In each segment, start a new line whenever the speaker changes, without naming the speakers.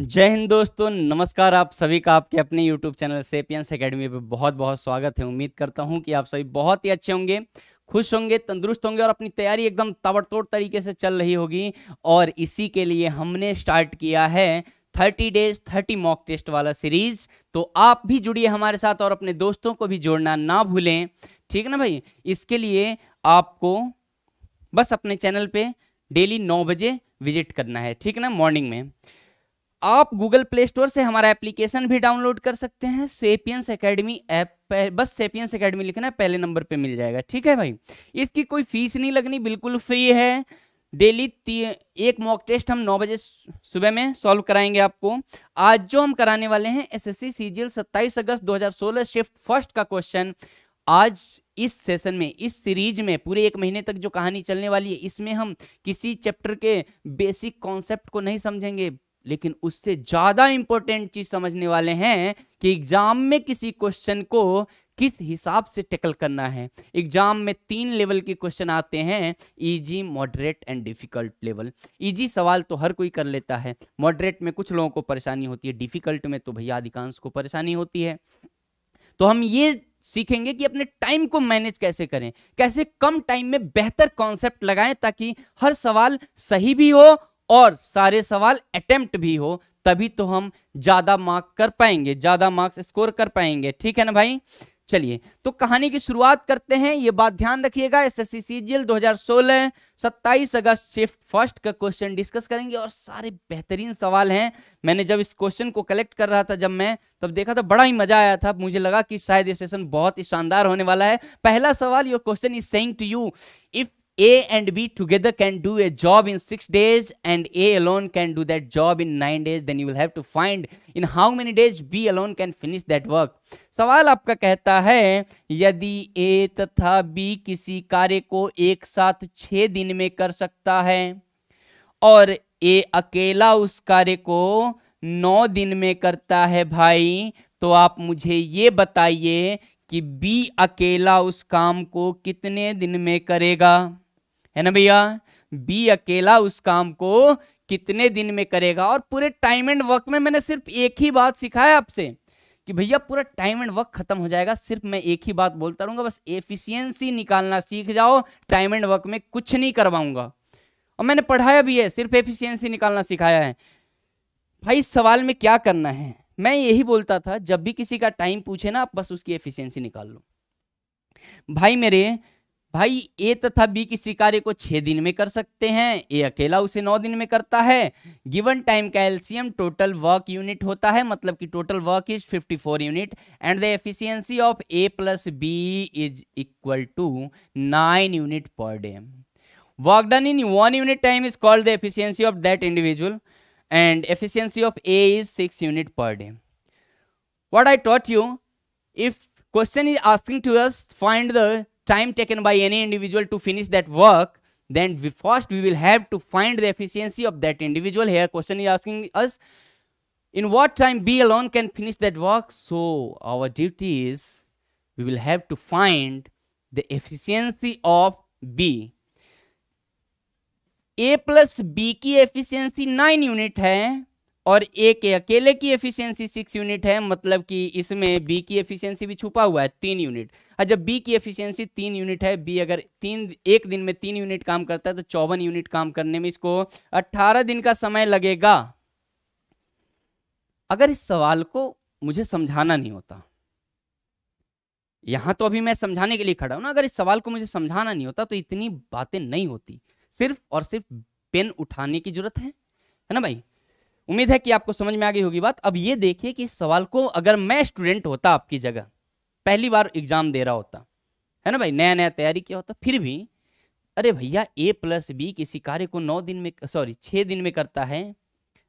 जय हिंद दोस्तों नमस्कार आप सभी का आपके अपने YouTube चैनल सेपियंस एकेडमी पर बहुत बहुत स्वागत है उम्मीद करता हूं कि आप सभी बहुत ही अच्छे होंगे खुश होंगे तंदुरुस्त होंगे और अपनी तैयारी एकदम ताबड़तोड़ तरीके से चल रही होगी और इसी के लिए हमने स्टार्ट किया है thirty days thirty mock test वाला सीरीज तो आप भी जुड़िए हमारे साथ और अपने दोस्तों को भी जोड़ना ना भूलें ठीक है ना भाई इसके लिए आपको बस अपने चैनल पे डेली नौ बजे विजिट करना है ठीक है ना मॉर्निंग में आप गूगल प्ले स्टोर से हमारा एप्लीकेशन भी डाउनलोड कर सकते हैं सेपियंस एकेडमी ऐप बस सेपियंस एकेडमी लिखना है पहले नंबर पे मिल जाएगा ठीक है भाई इसकी कोई फीस नहीं लगनी बिल्कुल फ्री है डेली एक मॉक टेस्ट हम नौ बजे सुबह में सॉल्व कराएंगे आपको आज जो हम कराने वाले हैं एसएससी सीजीएल 27 अगस्त 2016 शिफ्ट फर्स्ट का क्वेश्चन आज इस सेशन में इस सीरीज में पूरे एक महीने तक जो कहानी चलने वाली है इसमें हम किसी चैप्टर के बेसिक कॉन्सेप्ट को नहीं समझेंगे लेकिन उससे ज़्यादा इंपॉर्टेंट चीज़ समझने वाले हैं कि एग्ज़ाम में किसी क्वेश्चन को किस हिसाब से टैकल करना है एग्जाम में तीन लेवल के क्वेश्चन आते हैं easy moderate and difficult level easy सवाल तो हर कोई कर लेता है मॉडरेट में कुछ लोगों को परेशानी होती है डिफिकल्ट में तो भैया अधिकांश को परेशानी होती है तो हम ये सीखेंगे कि अपने टाइम को मैनेज कैसे करें कैसे कम टाइम में बेहतर कॉन्सेप्ट लगाएं ताकि हर सवाल सही भी हो और सारे सवाल अटेम्प्ट भी हो तभी तो हम ज़्यादा मार्क कर पाएंगे ज़्यादा मार्क्स स्कोर कर पाएंगे ठीक है ना भाई चलिए तो कहानी की शुरुआत करते हैं ये बात ध्यान रखिएगा एस एस सी जी अगस्त शिफ्ट फर्स्ट का क्वेश्चन डिस्कस करेंगे और सारे बेहतरीन सवाल हैं मैंने जब इस क्वेश्चन को कलेक्ट कर रहा था जब मैं तब देखा तो बड़ा ही मजा आया था मुझे लगा कि शायद ये सेशन बहुत ही शानदार होने वाला है पहला सवाल your question is सेंग to you if a and b together can do a job in six days and a alone can do that job in nine days then you will have to find in how many days b alone can finish that work सवाल आपका कहता है यदि ए तथा B किसी कार्य को एक साथ छ दिन में कर सकता है और ए अकेला उस कार्य को नौ दिन में करता है भाई तो आप मुझे ये बताइए कि बी अकेला उस काम को कितने दिन में करेगा है ना भैया बी अकेला उस काम को कितने दिन में करेगा और पूरे टाइम एंड वर्क में मैंने सिर्फ एक ही बात सिखाया आपसे कि भैया पूरा टाइम एंड वर्क खत्म हो जाएगा सिर्फ मैं एक ही बात बोलता रहूंगा बस एफिशिएंसी निकालना सीख जाओ टाइम एंड वर्क में कुछ नहीं करवाऊंगा और मैंने पढ़ाया भी है सिर्फ एफिशिएंसी निकालना सिखाया है भाई सवाल में क्या करना है मैं यही बोलता था जब भी किसी का टाइम पूछे ना आप बस उसकी एफिशियंसी निकाल लो भाई मेरे भाई ए तथा बी किसी कार्य को छह दिन में कर सकते हैं ए अकेला उसे नौ दिन में करता है गिवन टाइम का एल्सियम टोटल वर्क यूनिट होता है मतलब कि total work is 54 unit and the efficiency of a plus b is equal to nine unit per day work done in one unit time is called the efficiency of that individual and efficiency of A is six unit per day what I taught you if question is asking to us find the time taken by any individual to finish that work then we first we will have to find the efficiency of that individual here question is asking us in what time b alone can finish that work so our duty is we will have to find the efficiency of b a plus b की efficiency nine unit है और ए के अकेले की efficiency six unit है मतलब कि इसमें बी की एफिशिएंसी भी छुपा हुआ है तीन यूनिट और जब बी की एफिशिएंसी तीन यूनिट है बी अगर तीन एक दिन में तीन यूनिट काम करता है तो चौवन यूनिट काम करने में इसको अट्ठारह दिन का समय लगेगा अगर इस सवाल को मुझे समझाना नहीं होता यहां तो अभी मैं समझाने के लिए खड़ा हूं ना अगर इस सवाल को मुझे समझाना नहीं होता तो इतनी बातें नहीं होती सिर्फ और सिर्फ पेन उठाने की जरूरत है है ना भाई उम्मीद है कि आपको समझ में आ गई होगी बात अब ये देखिए कि इस सवाल को अगर मैं स्टूडेंट होता आपकी जगह पहली बार एग्जाम दे रहा होता है ना भाई नया नया तैयारी किया होता फिर भी अरे भैया ए प्लस बी किसी कार्य को नौ दिन में सॉरी छः दिन में करता है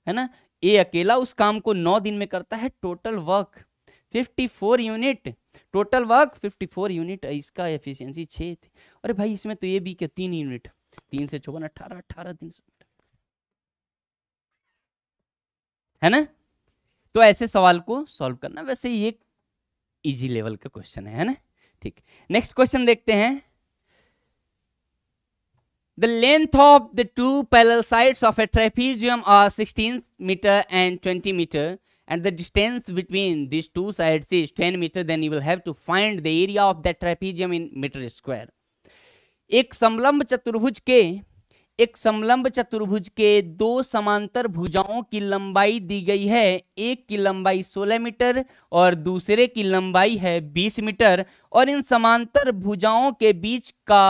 है ना ए अकेला उस काम को नौ दिन में करता है total work 54 unit total work 54 unit इसका एफिशिएंसी छः थी अरे भाई इसमें तो ए बी के तीन यूनिट तीन से चौवन अट्ठारह अट्ठारह दिन से है ना तो ऐसे सवाल को सॉल्व करना वैसे ये इजी लेवल का क्वेश्चन है है ना ठीक नेक्स्ट क्वेश्चन देखते हैं The length of the two parallel sides of a trapezium are 16 meter and 20 meter and the distance between these two sides is 10 meter then you will have to find the area of that trapezium in meter square. एक समलंब चतुर्भुज के एक समलंब चतुर्भुज के दो समांतर भुजाओं की लंबाई दी गई है एक की लंबाई 16 मीटर और दूसरे की लंबाई है 20 मीटर और इन समांतर भुजाओं के बीच का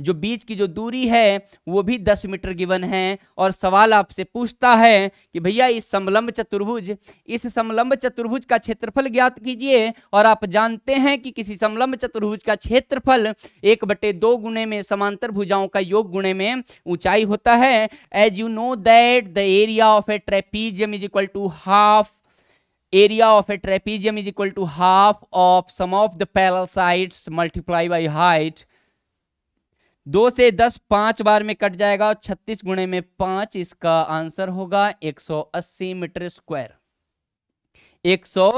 जो बीच की जो दूरी है वो भी दस मीटर गिवन है और सवाल आपसे पूछता है कि भैया इस समलंब चतुर्भुज इस समलंब चतुर्भुज का क्षेत्रफल ज्ञात कीजिए और आप जानते हैं कि किसी समलंब चतुर्भुज का क्षेत्रफल एक बटे दो गुणे में समांतर भुजाओं का योग गुणे में ऊंचाई होता है as you know that the area of a trapezium is equal to half area of a trapezium is equal to half of sum of the parallel sides multiply by height दो से दस पांच बार में कट जाएगा और छत्तीस गुणे में पांच इसका आंसर होगा एक सौ अस्सी मीटर स्क्वायर एक सौ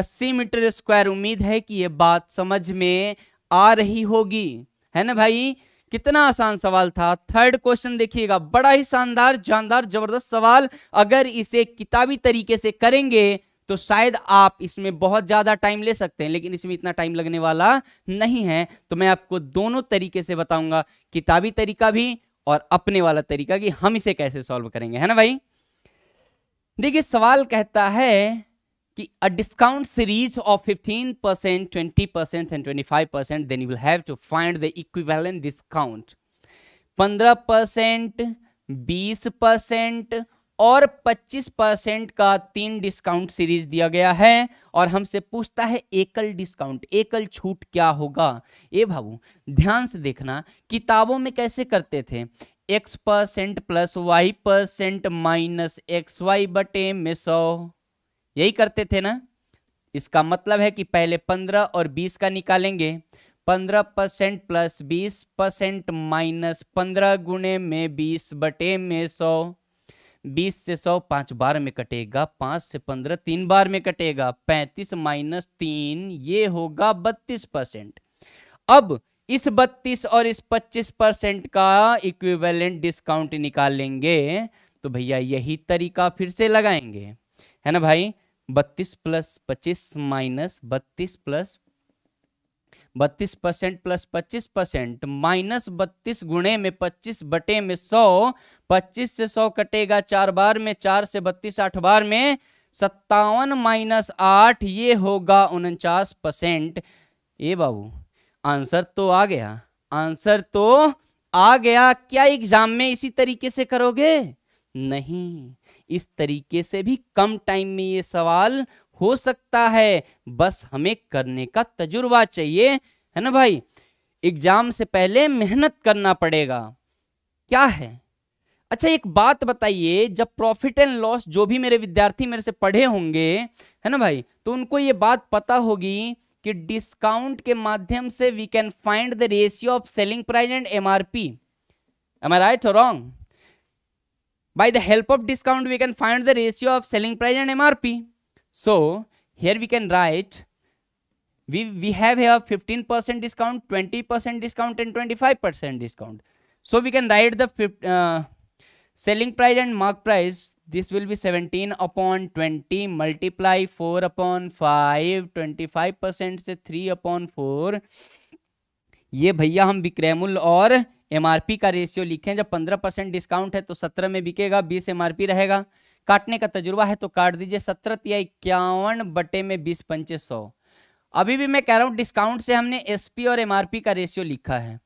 अस्सी मीटर स्क्वायर उम्मीद है कि यह बात समझ में आ रही होगी है ना भाई कितना आसान सवाल था थर्ड क्वेश्चन देखिएगा बड़ा ही शानदार जानदार जबरदस्त सवाल अगर इसे किताबी तरीके से करेंगे तो शायद आप इसमें बहुत ज़्यादा टाइम ले सकते हैं लेकिन इसमें इतना टाइम लगने वाला नहीं है तो मैं आपको दोनों तरीके से बताऊंगा किताबी तरीका भी और अपने वाला तरीका कि हम इसे कैसे सॉल्व करेंगे है ना भाई देखिए सवाल कहता है कि a discount series of 15 percent twenty percent and twenty five percent then you will have to find the equivalent discount पंद्रह परसेंट बीस परसेंट और 25 परसेंट का तीन डिस्काउंट सीरीज दिया गया है और हमसे पूछता है एकल डिस्काउंट एकल छूट क्या होगा ये भाबू ध्यान से देखना किताबों में कैसे करते थे x percent plus y percent minus x y बटे में सौ यही करते थे ना इसका मतलब है कि पहले पंद्रह और बीस का निकालेंगे पंद्रह परसेंट प्लस बीस परसेंट माइनस पंद्रह गुणे में बीस बटे में सौ बीस से सौ पांच बार में कटेगा पांच से पंद्रह तीन बार में कटेगा पैंतीस माइनस तीन ये होगा बत्तीस परसेंट अब इस बत्तीस और इस पच्चीस परसेंट का इक्विवेलेंट डिस्काउंट निकालेंगे तो भैया यही तरीका फिर से लगाएंगे है ना भाई बत्तीस प्लस पच्चीस माइनस बत्तीस प्लस बत्तीस परसेंट प्लस पच्चीस परसेंट माइनस बत्तीस गुणे में पच्चीस बटे में सौ पच्चीस से सौ कटेगा चार बार में चार से बत्तीस आठ बार में सत्तावन माइनस आठ ये होगा उनचास परसेंट ये बाबू आंसर तो आ गया आंसर तो आ गया क्या एग्जाम में इसी तरीके से करोगे नहीं इस तरीके से भी कम टाइम में ये सवाल हो सकता है बस हमें करने का तजुर्बा चाहिए है ना भाई एग्जाम से पहले मेहनत करना पड़ेगा क्या है अच्छा एक बात बताइए जब प्रॉफिट एंड लॉस जो भी मेरे विद्यार्थी मेरे से पढ़े होंगे है ना भाई तो उनको ये बात पता होगी कि डिस्काउंट के माध्यम से we can find the ratio of selling price and MRP M R right wrong by the help of discount we can find the ratio of selling price and MRP So here we can write we, we have here 15% discount, 20% discount and 25% discount. So we can write the uh, selling price and mark price. This will be 17 upon 20 multiply 4 upon 5, 25% से 3 upon 4. ये भैया हम विक्रय मूल्य और MRP का ratio लिखें जब 15 परसेंट डिस्काउंट है तो 17 में बिकेगा 20 एमआरपी रहेगा काटने का तजुर्बा है तो काट दीजिए सत्रह या इक्यावन बटे में बीस पंचे सौ अभी भी मैं कह रहा हूँ डिस्काउंट से हमने एसपी और एमआरपी का रेशियो लिखा है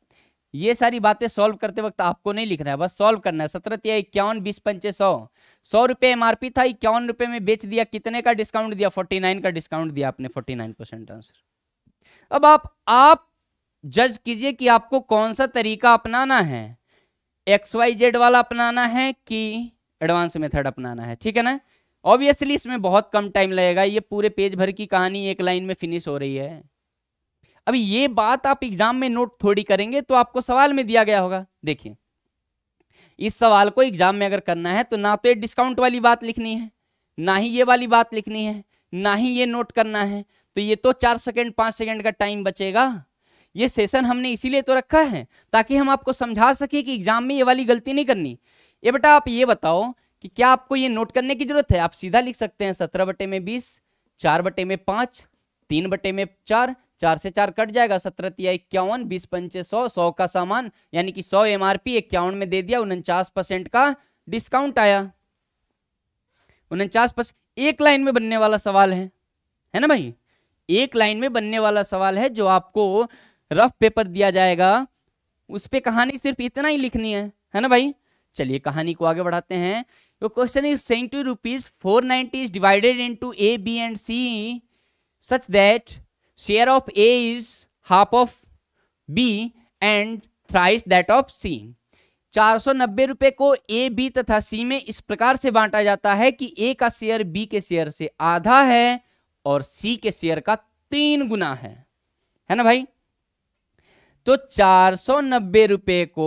ये सारी बातें सॉल्व करते वक्त आपको नहीं लिखना है बस सॉल्व करना है सत्रह या इक्यावन बीस पंचे सौ सौ रुपये एम था इक्यावन रुपये में बेच दिया कितने का डिस्काउंट दिया फोर्टी नाइन का डिस्काउंट दिया आपने फोर्टी नाइन परसेंट आंसर अब आप आप जज कीजिए कि आपको कौन सा तरीका अपनाना है एक्स वाई जेड वाला अपनाना है कि एडवांस मेथड अपनाना है ठीक है ना ऑब्वियसली इसमें बहुत कम टाइम लगेगा ये पूरे पेज भर की कहानी एक लाइन में फिनिश हो रही है अब ये बात आप एग्जाम में नोट थोड़ी करेंगे तो आपको सवाल में दिया गया होगा देखिए इस सवाल को एग्जाम में अगर करना है तो ना तो ये डिस्काउंट वाली बात लिखनी है ना ही ये वाली बात लिखनी है ना ही ये नोट करना है तो ये तो चार सेकेंड पांच सेकेंड का टाइम बचेगा ये सेशन हमने इसीलिए तो रखा है ताकि हम आपको समझा सके कि एग्जाम में ये वाली गलती नहीं करनी ये बेटा आप ये बताओ कि क्या आपको ये नोट करने की जरूरत है आप सीधा लिख सकते हैं सत्रह बटे में बीस चार बटे में पांच तीन बटे में चार चार से चार कट जाएगा सत्रह तिया इक्यावन बीस पंचे सौ सौ का सामान यानी कि सौ एम आर पी इक्यावन में दे दिया उनचास परसेंट का डिस्काउंट आया उनचास परसेंट एक लाइन में बनने वाला सवाल है है ना भाई एक लाइन में बनने वाला सवाल है जो आपको रफ पेपर दिया जाएगा उस पर कहानी सिर्फ इतना ही लिखनी है है ना भाई चलिए कहानी को आगे बढ़ाते हैं question is सेंग to rupees four ninety divided in A B and C such that share of A is half of B and thrice that of C चार सौ नब्बे रुपए को ए बी तथा सी में इस प्रकार से बांटा जाता है कि ए का शेयर बी के शेयर से आधा है और सी के शेयर का तीन गुना है है ना भाई तो चार सौ नब्बे रुपए को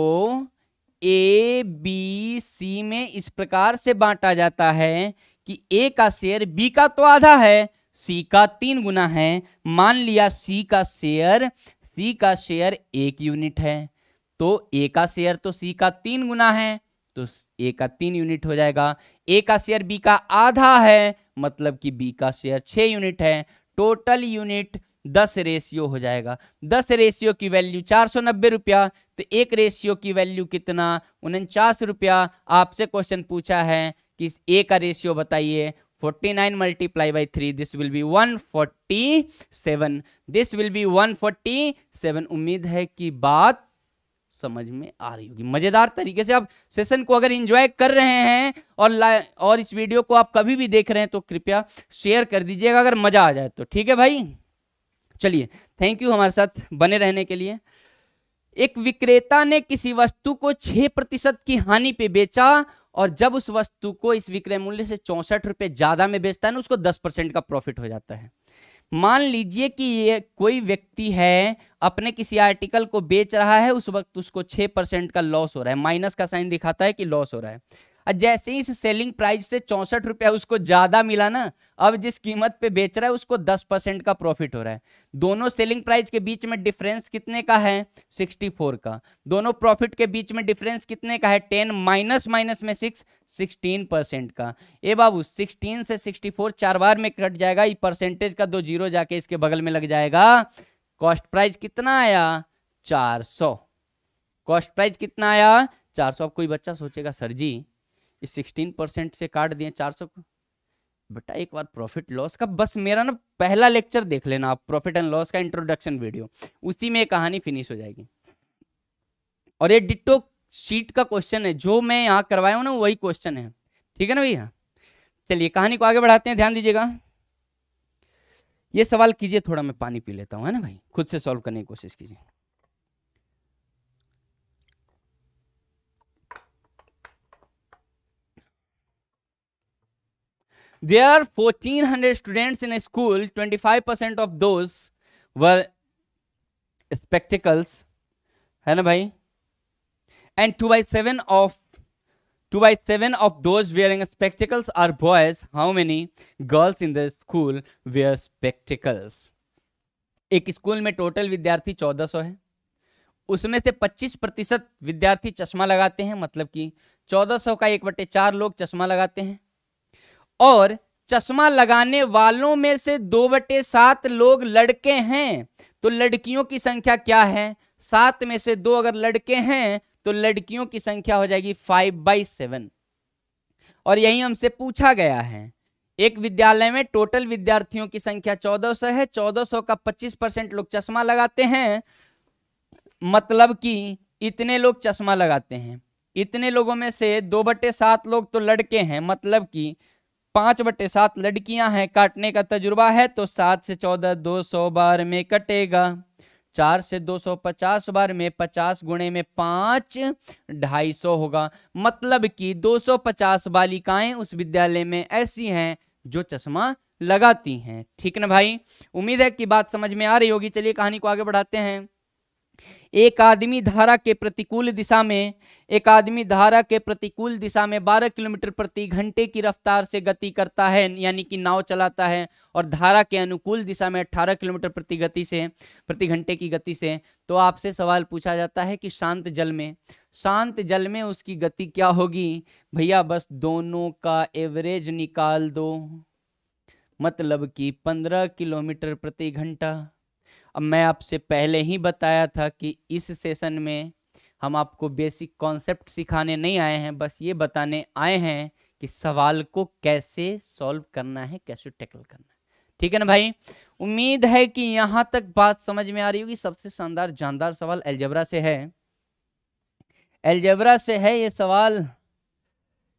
ए बी सी में इस प्रकार से बांटा जाता है कि ए का शेयर बी का तो आधा है सी का तीन गुना है मान लिया सी का शेयर सी का शेयर एक यूनिट है तो ए का शेयर तो सी का तीन गुना है तो ए का तीन यूनिट हो जाएगा ए का शेयर बी का आधा है मतलब कि बी का शेयर छ यूनिट है टोटल यूनिट दस रेशियो हो जाएगा दस रेशियो की वैल्यू चार सौ नब्बे रुपया तो एक रेशियो की वैल्यू कितना उनचास रुपया आपसे क्वेश्चन पूछा है कि ए का रेशियो बताइए 49 multiply by three this will be 147 B one forty seven उम्मीद है कि बात समझ में आ रही होगी मजेदार तरीके से आप सेशन को अगर इंजॉय कर रहे हैं और और इस वीडियो को आप कभी भी देख रहे हैं तो कृपया शेयर कर दीजिएगा अगर मजा आ जाए तो ठीक है भाई चलिए थैंक यू हमारे साथ बने रहने के लिए एक विक्रेता ने किसी वस्तु को छह प्रतिशत की हानि पे बेचा और जब उस वस्तु को इस विक्रय मूल्य से चौसठ रुपए ज़्यादा में बेचता है ना उसको दस परसेंट का प्रॉफिट हो जाता है मान लीजिए कि ये कोई व्यक्ति है अपने किसी आर्टिकल को बेच रहा है उस वक्त उसको छह परसेंट का लॉस हो रहा है माइनस का साइन दिखाता है कि लॉस हो रहा है जैसे ही इस सेलिंग प्राइस से चौंसठ रुपया उसको ज़्यादा मिला ना अब जिस कीमत पे बेच रहा है उसको 10 परसेंट का प्रॉफिट हो रहा है दोनों सेलिंग प्राइस के बीच में डिफरेंस कितने का है 64 का दोनों प्रॉफिट के बीच में डिफरेंस कितने का है 10 माइनस माइनस में 6 16 परसेंट का ए बाबू 16 से 64 चार बार में कट जाएगा ये परसेंटेज का दो जीरो जाके इसके बगल में लग जाएगा कॉस्ट प्राइज कितना आया चार कॉस्ट प्राइज कितना आया चार सौ अब कोई बच्चा सोचेगा सर जी इस सिक्सटीन परसेंट से काट दिए चार सौ बेटा एक बार प्रॉफिट लॉस का बस मेरा ना पहला लेक्चर देख लेना आप प्रॉफिट एंड लॉस का इंट्रोडक्शन वीडियो उसी में कहानी फिनिश हो जाएगी और ये डिटो शीट का क्वेश्चन है जो मैं यहाँ करवाया हूँ ना वही क्वेश्चन है ठीक है ना भैया चलिए कहानी को आगे बढ़ाते हैं ध्यान दीजिएगा ये सवाल कीजिए थोड़ा मैं पानी पी लेता हूँ है ना भाई खुद से सॉल्व करने की कोशिश कीजिए There are 1400 students in a school, 25% of those were spectacles, है ना भाई And 2 by 7 of 2 by 7 of those wearing spectacles are boys. How many girls in the school wear spectacles? एक स्कूल में टोटल विद्यार्थी 1400 है उसमें से 25 प्रतिशत विद्यार्थी चश्मा लगाते हैं मतलब कि 1400 का एक बटे चार लोग चश्मा लगाते हैं और चश्मा लगाने वालों में से दो बटे सात लोग लड़के हैं तो लड़कियों की संख्या क्या है सात में से दो अगर लड़के हैं तो लड़कियों की संख्या हो जाएगी फाइव बाई सेवन और यही हमसे पूछा गया है एक विद्यालय में टोटल विद्यार्थियों की संख्या चौदह सौ है चौदह सौ का पच्चीस परसेंट लोग चश्मा लगाते हैं मतलब कि इतने लोग चश्मा लगाते हैं इतने लोगों में से दो बटे सात लोग तो लड़के हैं मतलब कि पांच बटे सात लड़कियां हैं काटने का तजुर्बा है तो सात से चौदह दो सौ बार में कटेगा चार से दो सौ पचास बार में पचास गुणे में पांच ढाई सौ होगा मतलब कि दो सौ पचास बालिकाएं उस विद्यालय में ऐसी हैं जो चश्मा लगाती हैं ठीक ना भाई उम्मीद है कि बात समझ में आ रही होगी चलिए कहानी को आगे बढ़ाते हैं एक आदमी धारा के प्रतिकूल दिशा में एक आदमी धारा के प्रतिकूल दिशा में 12 किलोमीटर प्रति घंटे की रफ्तार से गति करता है यानी कि नाव चलाता है और धारा के अनुकूल दिशा में 18 किलोमीटर प्रति गति से प्रति घंटे की गति से तो आपसे सवाल पूछा जाता है कि शांत जल में शांत जल में उसकी गति क्या होगी भैया बस दोनों का एवरेज निकाल दो मतलब कि पंद्रह किलोमीटर प्रति घंटा अब मैं आपसे पहले ही बताया था कि इस सेशन में हम आपको बेसिक कॉन्सेप्ट सिखाने नहीं आए हैं बस ये बताने आए हैं कि सवाल को कैसे सॉल्व करना है कैसे टैकल करना है ठीक है ना भाई उम्मीद है कि यहां तक बात समझ में आ रही होगी सबसे शानदार जानदार सवाल एल्जेब्रा से है एल्जेब्रा से है ये सवाल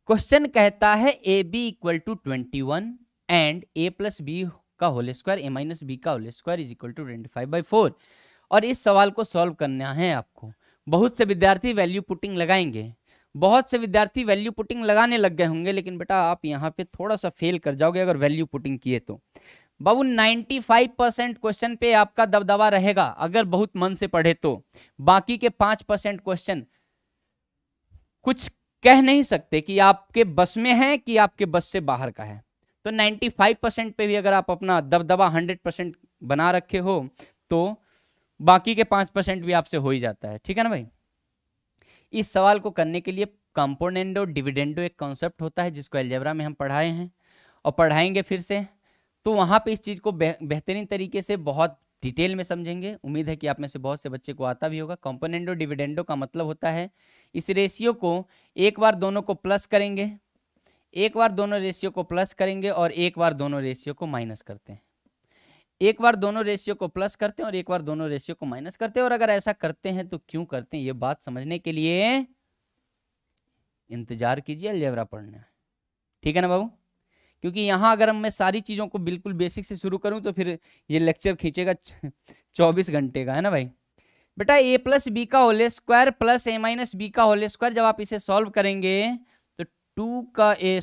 क्वेश्चन कहता है A B equal to twenty one and A plus B का whole square A minus B का whole square is equal to twenty five by four और इस सवाल को सॉल्व करना है आपको बहुत से विद्यार्थी वैल्यू पुटिंग लगाएंगे बहुत से विद्यार्थी वैल्यू पुटिंग लगाने लग गए होंगे लेकिन बेटा आप यहाँ पे थोड़ा सा फेल कर जाओगे अगर वैल्यू पुटिंग किए तो बाबू 95 परसेंट क्वेश्चन पे आपका दबदबा रहेगा अगर बहुत मन से पढ़े तो बाकी के पांच परसेंट क्वेश्चन कुछ कह नहीं सकते कि आपके बस में है कि आपके बस से बाहर का है तो 95 परसेंट पे भी अगर आप अपना दबदबा 100 परसेंट बना रखे हो तो बाकी के पाँच परसेंट भी आपसे हो ही जाता है ठीक है ना भाई इस सवाल को करने के लिए कंपोनेंडो डिविडेंडो एक कॉन्सेप्ट होता है जिसको एल्जेब्रा में हम पढ़ाए हैं और पढ़ाएंगे फिर से तो वहाँ पर इस चीज़ को बेहतरीन तरीके से बहुत डिटेल में समझेंगे उम्मीद है कि आप में से बहुत से बच्चे को आता भी होगा कंपोनेंडो डिविडेंडो का मतलब होता है इस रेशियो को एक बार दोनों को प्लस करेंगे एक बार दोनों रेशियो को प्लस करेंगे और एक बार दोनों रेशियो को माइनस करते हैं एक बार दोनों रेशियो को प्लस करते हैं और एक बार दोनों रेशियो को माइनस करते हैं और अगर ऐसा करते हैं तो क्यों करते हैं ये बात समझने के लिए इंतजार कीजिए अलजेबरा पढ़ना ठीक है ना बाबू क्योंकि यहां अगर मैं सारी चीज़ों को बिल्कुल बेसिक से शुरू करूं तो फिर ये लेक्चर खींचेगा चौबीस घंटे का है ना भाई बेटा ए प्लस बी का whole square plus A minus B का होल स्क्वायर जब आप इसे सॉल्व करेंगे टू का ए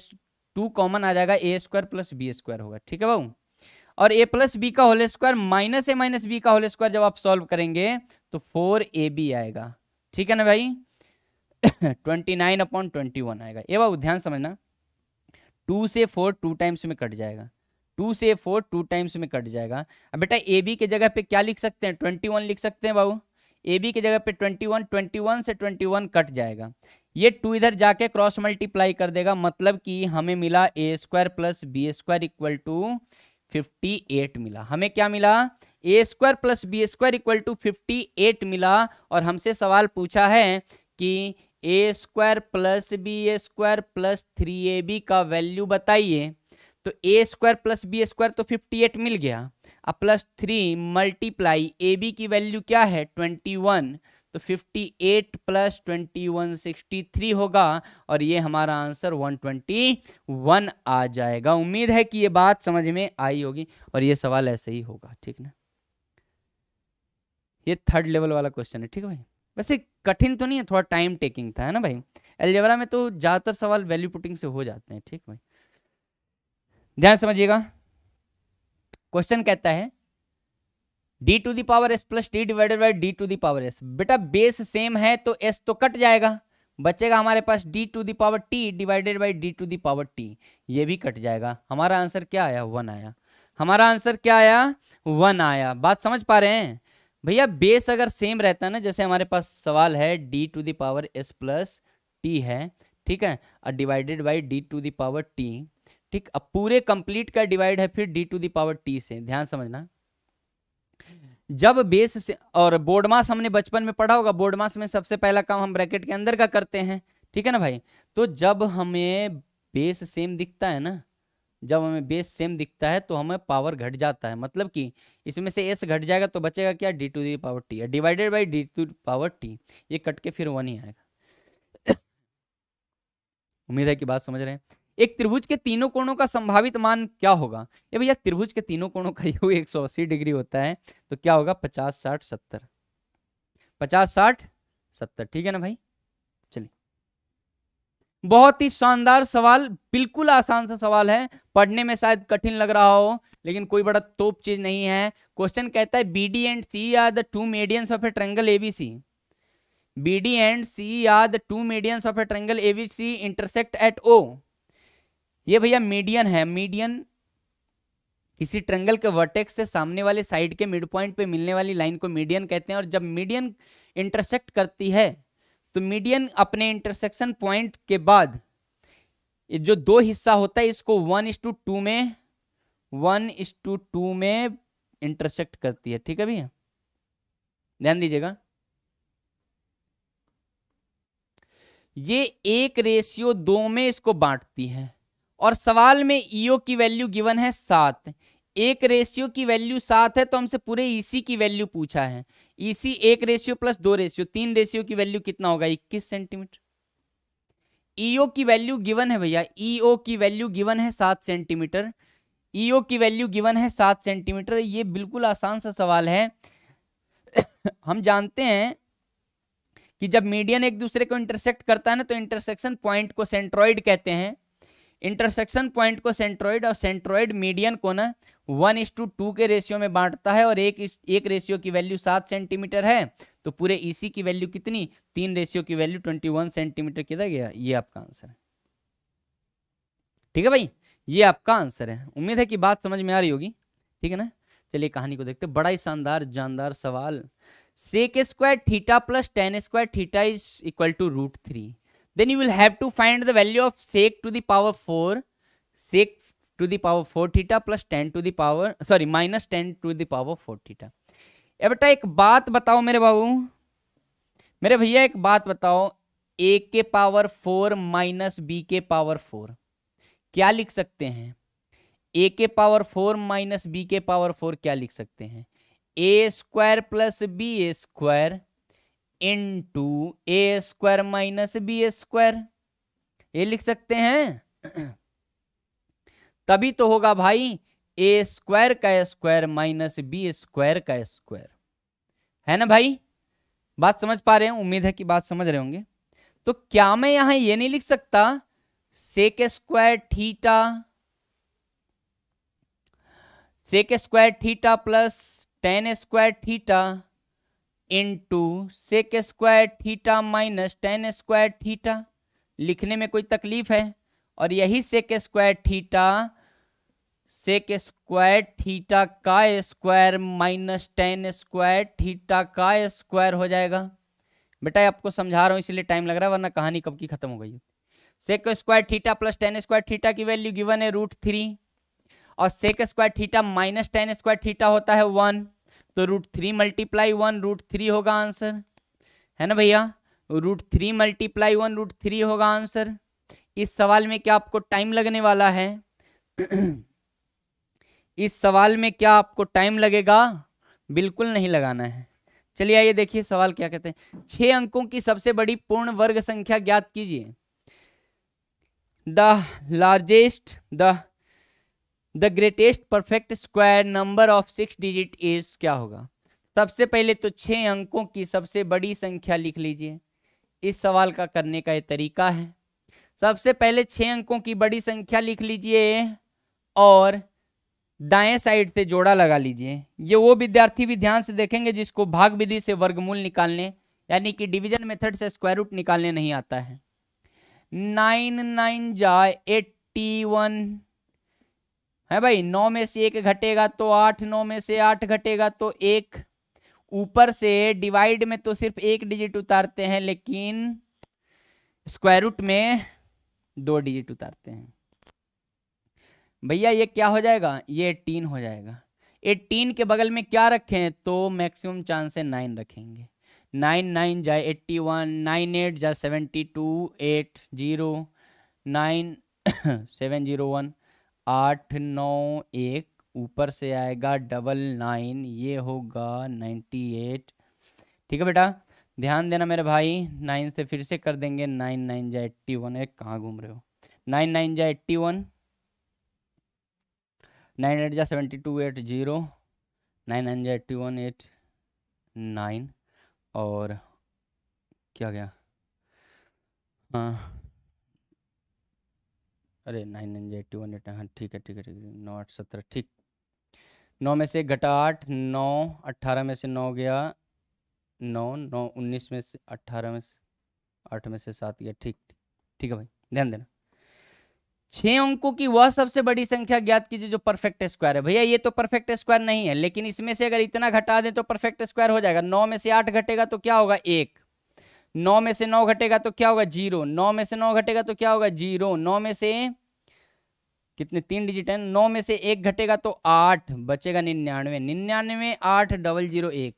टू कॉमन आ जाएगा A square plus B square होगा ठीक है बाबू और ए प्लस बी का whole square minus A minus B का होल स्क्वायर जब आप सॉल्व करेंगे तो फोर ए बी आएगा ठीक है ना भाई twenty nine upon twenty one आएगा ए बाबू ध्यान समझना टू से फोर टू टाइम्स में कट जाएगा टू से फोर टू टाइम्स में कट जाएगा अब बेटा ए बी के जगह पे क्या लिख सकते हैं ट्वेंटी वन लिख सकते हैं बाबू ए बी के जगह पे ट्वेंटी वन ट्वेंटी वन से ट्वेंटी वन कट जाएगा ये टू इधर जाके क्रॉस मल्टीप्लाई कर देगा मतलब कि हमें मिला A square plus B square equal to fifty eight मिला हमें क्या मिला A square plus B square equal to fifty eight मिला और हमसे सवाल पूछा है कि A square plus B A square plus three A B का वैल्यू बताइए तो A square plus B square तो फिफ्टी एट मिल गया अब plus three multiply A B की वैल्यू क्या है ट्वेंटी वन तो 58 प्लस 21 63 होगा और ये हमारा आंसर 121 आ जाएगा उम्मीद है कि ये बात समझ में आई होगी और ये सवाल ऐसे ही होगा ठीक ना ये थर्ड लेवल वाला क्वेश्चन है ठीक है भाई वैसे कठिन तो नहीं है थोड़ा टाइम टेकिंग था है ना भाई एलजेबरा में तो ज़्यादातर सवाल वैल्यू पुटिंग से हो जाते हैं ठीक भाई ध्यान समझिएगा क्वेश्चन कहता है D to the power S plus T divided by D to the power S बेटा बेस सेम है तो एस तो कट जाएगा बचेगा हमारे पास D to the power T divided by D to the power T ये भी कट जाएगा हमारा आंसर क्या आया वन आया हमारा आंसर क्या आया वन आया बात समझ पा रहे हैं भैया बेस अगर सेम रहता ना जैसे हमारे पास सवाल है D to the power S plus T है ठीक है और divided by D to the power T ठीक अब पूरे कंप्लीट का डिवाइड है फिर D to the power T से ध्यान समझना जब बेस से और बोर्डमास हमने बचपन में पढ़ा होगा बोर्डमास में सबसे पहला काम हम ब्रैकेट के अंदर का करते हैं ठीक है ना भाई तो जब हमें बेस सेम दिखता है ना जब हमें बेस सेम दिखता है तो हमें पावर घट जाता है मतलब कि इसमें से एस घट जाएगा तो बचेगा क्या D to the power T divided by D to power T ये कट के फिर वन ही आएगा उम्मीद है कि बात समझ रहे हैं एक त्रिभुज के तीनों कोणों का संभावित मान क्या होगा ये भैया त्रिभुज के तीनों कोणों का एक सौ अस्सी डिग्री होता है तो क्या होगा पचास साठ सत्तर पचास साठ सत्तर ठीक है ना भाई चलिए बहुत ही शानदार सवाल बिल्कुल आसान सा सवाल है पढ़ने में शायद कठिन लग रहा हो लेकिन कोई बड़ा तोप चीज नहीं है क्वेश्चन कहता है B D and C are the two medians of a triangle ABC B D and C are the two medians of a triangle ABC intersect at O ये भैया मीडियन है मीडियन किसी ट्रंगल के vertex से सामने वाले side के mid point पे मिलने वाली लाइन को मीडियन कहते हैं और जब मीडियन इंटरसेक्ट करती है तो मीडियन अपने इंटरसेक्शन पॉइंट के बाद जो दो हिस्सा होता है इसको वन इस टू टू में वन इस टू टू में इंटरसेक्ट करती है ठीक है भैया ध्यान दीजिएगा ये एक रेशियो दो में इसको बांटती है और सवाल में ईओ की वैल्यू गिवन है सात एक रेशियो की वैल्यू सात है तो हमसे पूरे ईसी की वैल्यू पूछा है ईसी एक रेशियो प्लस दो रेशियो तीन रेशियो की वैल्यू कितना होगा इक्कीस सेंटीमीटर ईओ की वैल्यू गिवन है भैया ईओ की वैल्यू गिवन है सात सेंटीमीटर ईओ की वैल्यू गिवन है सात सेंटीमीटर ये बिल्कुल आसान सा सवाल है हम जानते हैं कि जब मीडियन एक दूसरे को इंटरसेक्ट करता है ना तो इंटरसेक्शन पॉइंट को सेंट्रॉइड कहते हैं इंटरसेक्शन पॉइंट को सेंट्रोइड और सेंट्रोइड मीडियन को ना वन इस टू टू के रेशियो में बांटता है और एक इस, एक रेशियो की वैल्यू सात सेंटीमीटर है तो पूरे ईसी e की वैल्यू कितनी तीन रेशियो की वैल्यू ट्वेंटी वन सेंटीमीटर किधर गया ये आपका आंसर है ठीक है भाई ये आपका आंसर है उम्मीद है कि बात समझ में आ रही होगी ठीक है ना चलिए कहानी को देखते बड़ा ही शानदार जानदार सवाल sec square theta plus tan square theta is equal to root three then you will have to find the value of sec to the power 4 sec to the power 4 theta plus 10 to the power sorry minus 10 to the power 4 theta ए बेटा एक बात बताओ मेरे बाबू मेरे भैया एक बात बताओ ए के पावर फोर माइनस बी के पावर फोर क्या लिख सकते हैं ए के पावर फोर माइनस बी के पावर फोर क्या लिख सकते हैं A square plus B A square into A square minus B square ये लिख सकते हैं तभी तो होगा भाई ए स्क्वायर का स्क्वायर माइनस बी स्क्वायर का स्क्वायर है ना भाई बात समझ पा रहे हैं उम्मीद है कि बात समझ रहे होंगे तो क्या मैं यहां ये नहीं लिख सकता sec square theta sec square theta plus tan square theta into sec square theta minus tan square theta लिखने में कोई तकलीफ है और यही sec square theta sec square theta का square minus tan square theta का स्क्वायर हो जाएगा बेटा आपको समझा रहा हूँ इसलिए टाइम लग रहा है वरना कहानी कब की खत्म हो गई sec square theta plus tan square theta की वैल्यू गिवन है रूट थ्री और sec square theta minus tan square theta होता है वन तो root three multiply one root three होगा आंसर है ना भैया root three multiply one root three होगा आंसर इस सवाल में क्या आपको टाइम लगने वाला है इस सवाल में क्या आपको टाइम लगेगा बिल्कुल नहीं लगाना है चलिए आइए देखिए सवाल क्या कहते हैं छह अंकों की सबसे बड़ी पूर्ण वर्ग संख्या ज्ञात कीजिए the largest the the greatest perfect square number of six digit is क्या होगा सबसे पहले तो छः अंकों की सबसे बड़ी संख्या लिख लीजिए इस सवाल का करने का यह तरीका है सबसे पहले छः अंकों की बड़ी संख्या लिख लीजिए और दाएं साइड से जोड़ा लगा लीजिए ये वो विद्यार्थी भी ध्यान से देखेंगे जिसको भाग विधि से वर्गमूल निकालने यानी कि डिवीजन मेथड से स्क्वायर रूट निकालने नहीं आता है नाइन नाइन जा एट्टी वन है भाई नौ में से एक घटेगा तो आठ नौ में से आठ घटेगा तो एक ऊपर से डिवाइड में तो सिर्फ एक डिजिट उतारते हैं लेकिन स्क्वायर रूट में दो डिजिट उतारते हैं भैया ये क्या हो जाएगा ये एट्टीन हो जाएगा एट्टीन के बगल में क्या रखें तो मैक्सिमम चांस है नाइन रखेंगे नाइन नाइन जाए एट्टी वन नाइन एट जाए seventy two eight zero nine seven zero one आठ नौ एक ऊपर से आएगा डबल नाइन ये होगा नाइन्टी एट ठीक है बेटा ध्यान देना मेरे भाई नाइन से फिर से कर देंगे नाइन नाइन जा एट्टी वन एक कहाँ घूम रहे हो नाइन नाइन जा एट्टी वन नाइन एट जा seventy two eight zero nine nine जा एट्टी वन एट नाइन और क्या गया हाँ अरे nine nine eighty one eight हाँ ठीक है ठीक है ठीक है नौ आठ सत्रह ठीक नौ में से घटा आठ नौ अट्ठारह में से नौ गया नौ नौ उन्नीस में से अट्ठारह में से आठ में से सात गया ठीक ठीक है भाई ध्यान देना छह अंकों की वह सबसे बड़ी संख्या ज्ञात कीजिए जो परफेक्ट स्क्वायर है भैया ये तो परफेक्ट स्क्वायर नहीं है लेकिन इसमें से अगर इतना घटा दें तो परफेक्ट स्क्वायर हो जाएगा नौ में से आठ घटेगा तो क्या होगा एक नौ में से नौ घटेगा तो क्या होगा जीरो नौ में से नौ घटेगा तो क्या होगा जीरो नौ में से कितने तीन डिजिट है नौ में से एक घटेगा तो आठ बचेगा निन्यानवे निन्यानवे आठ डबल जीरो एक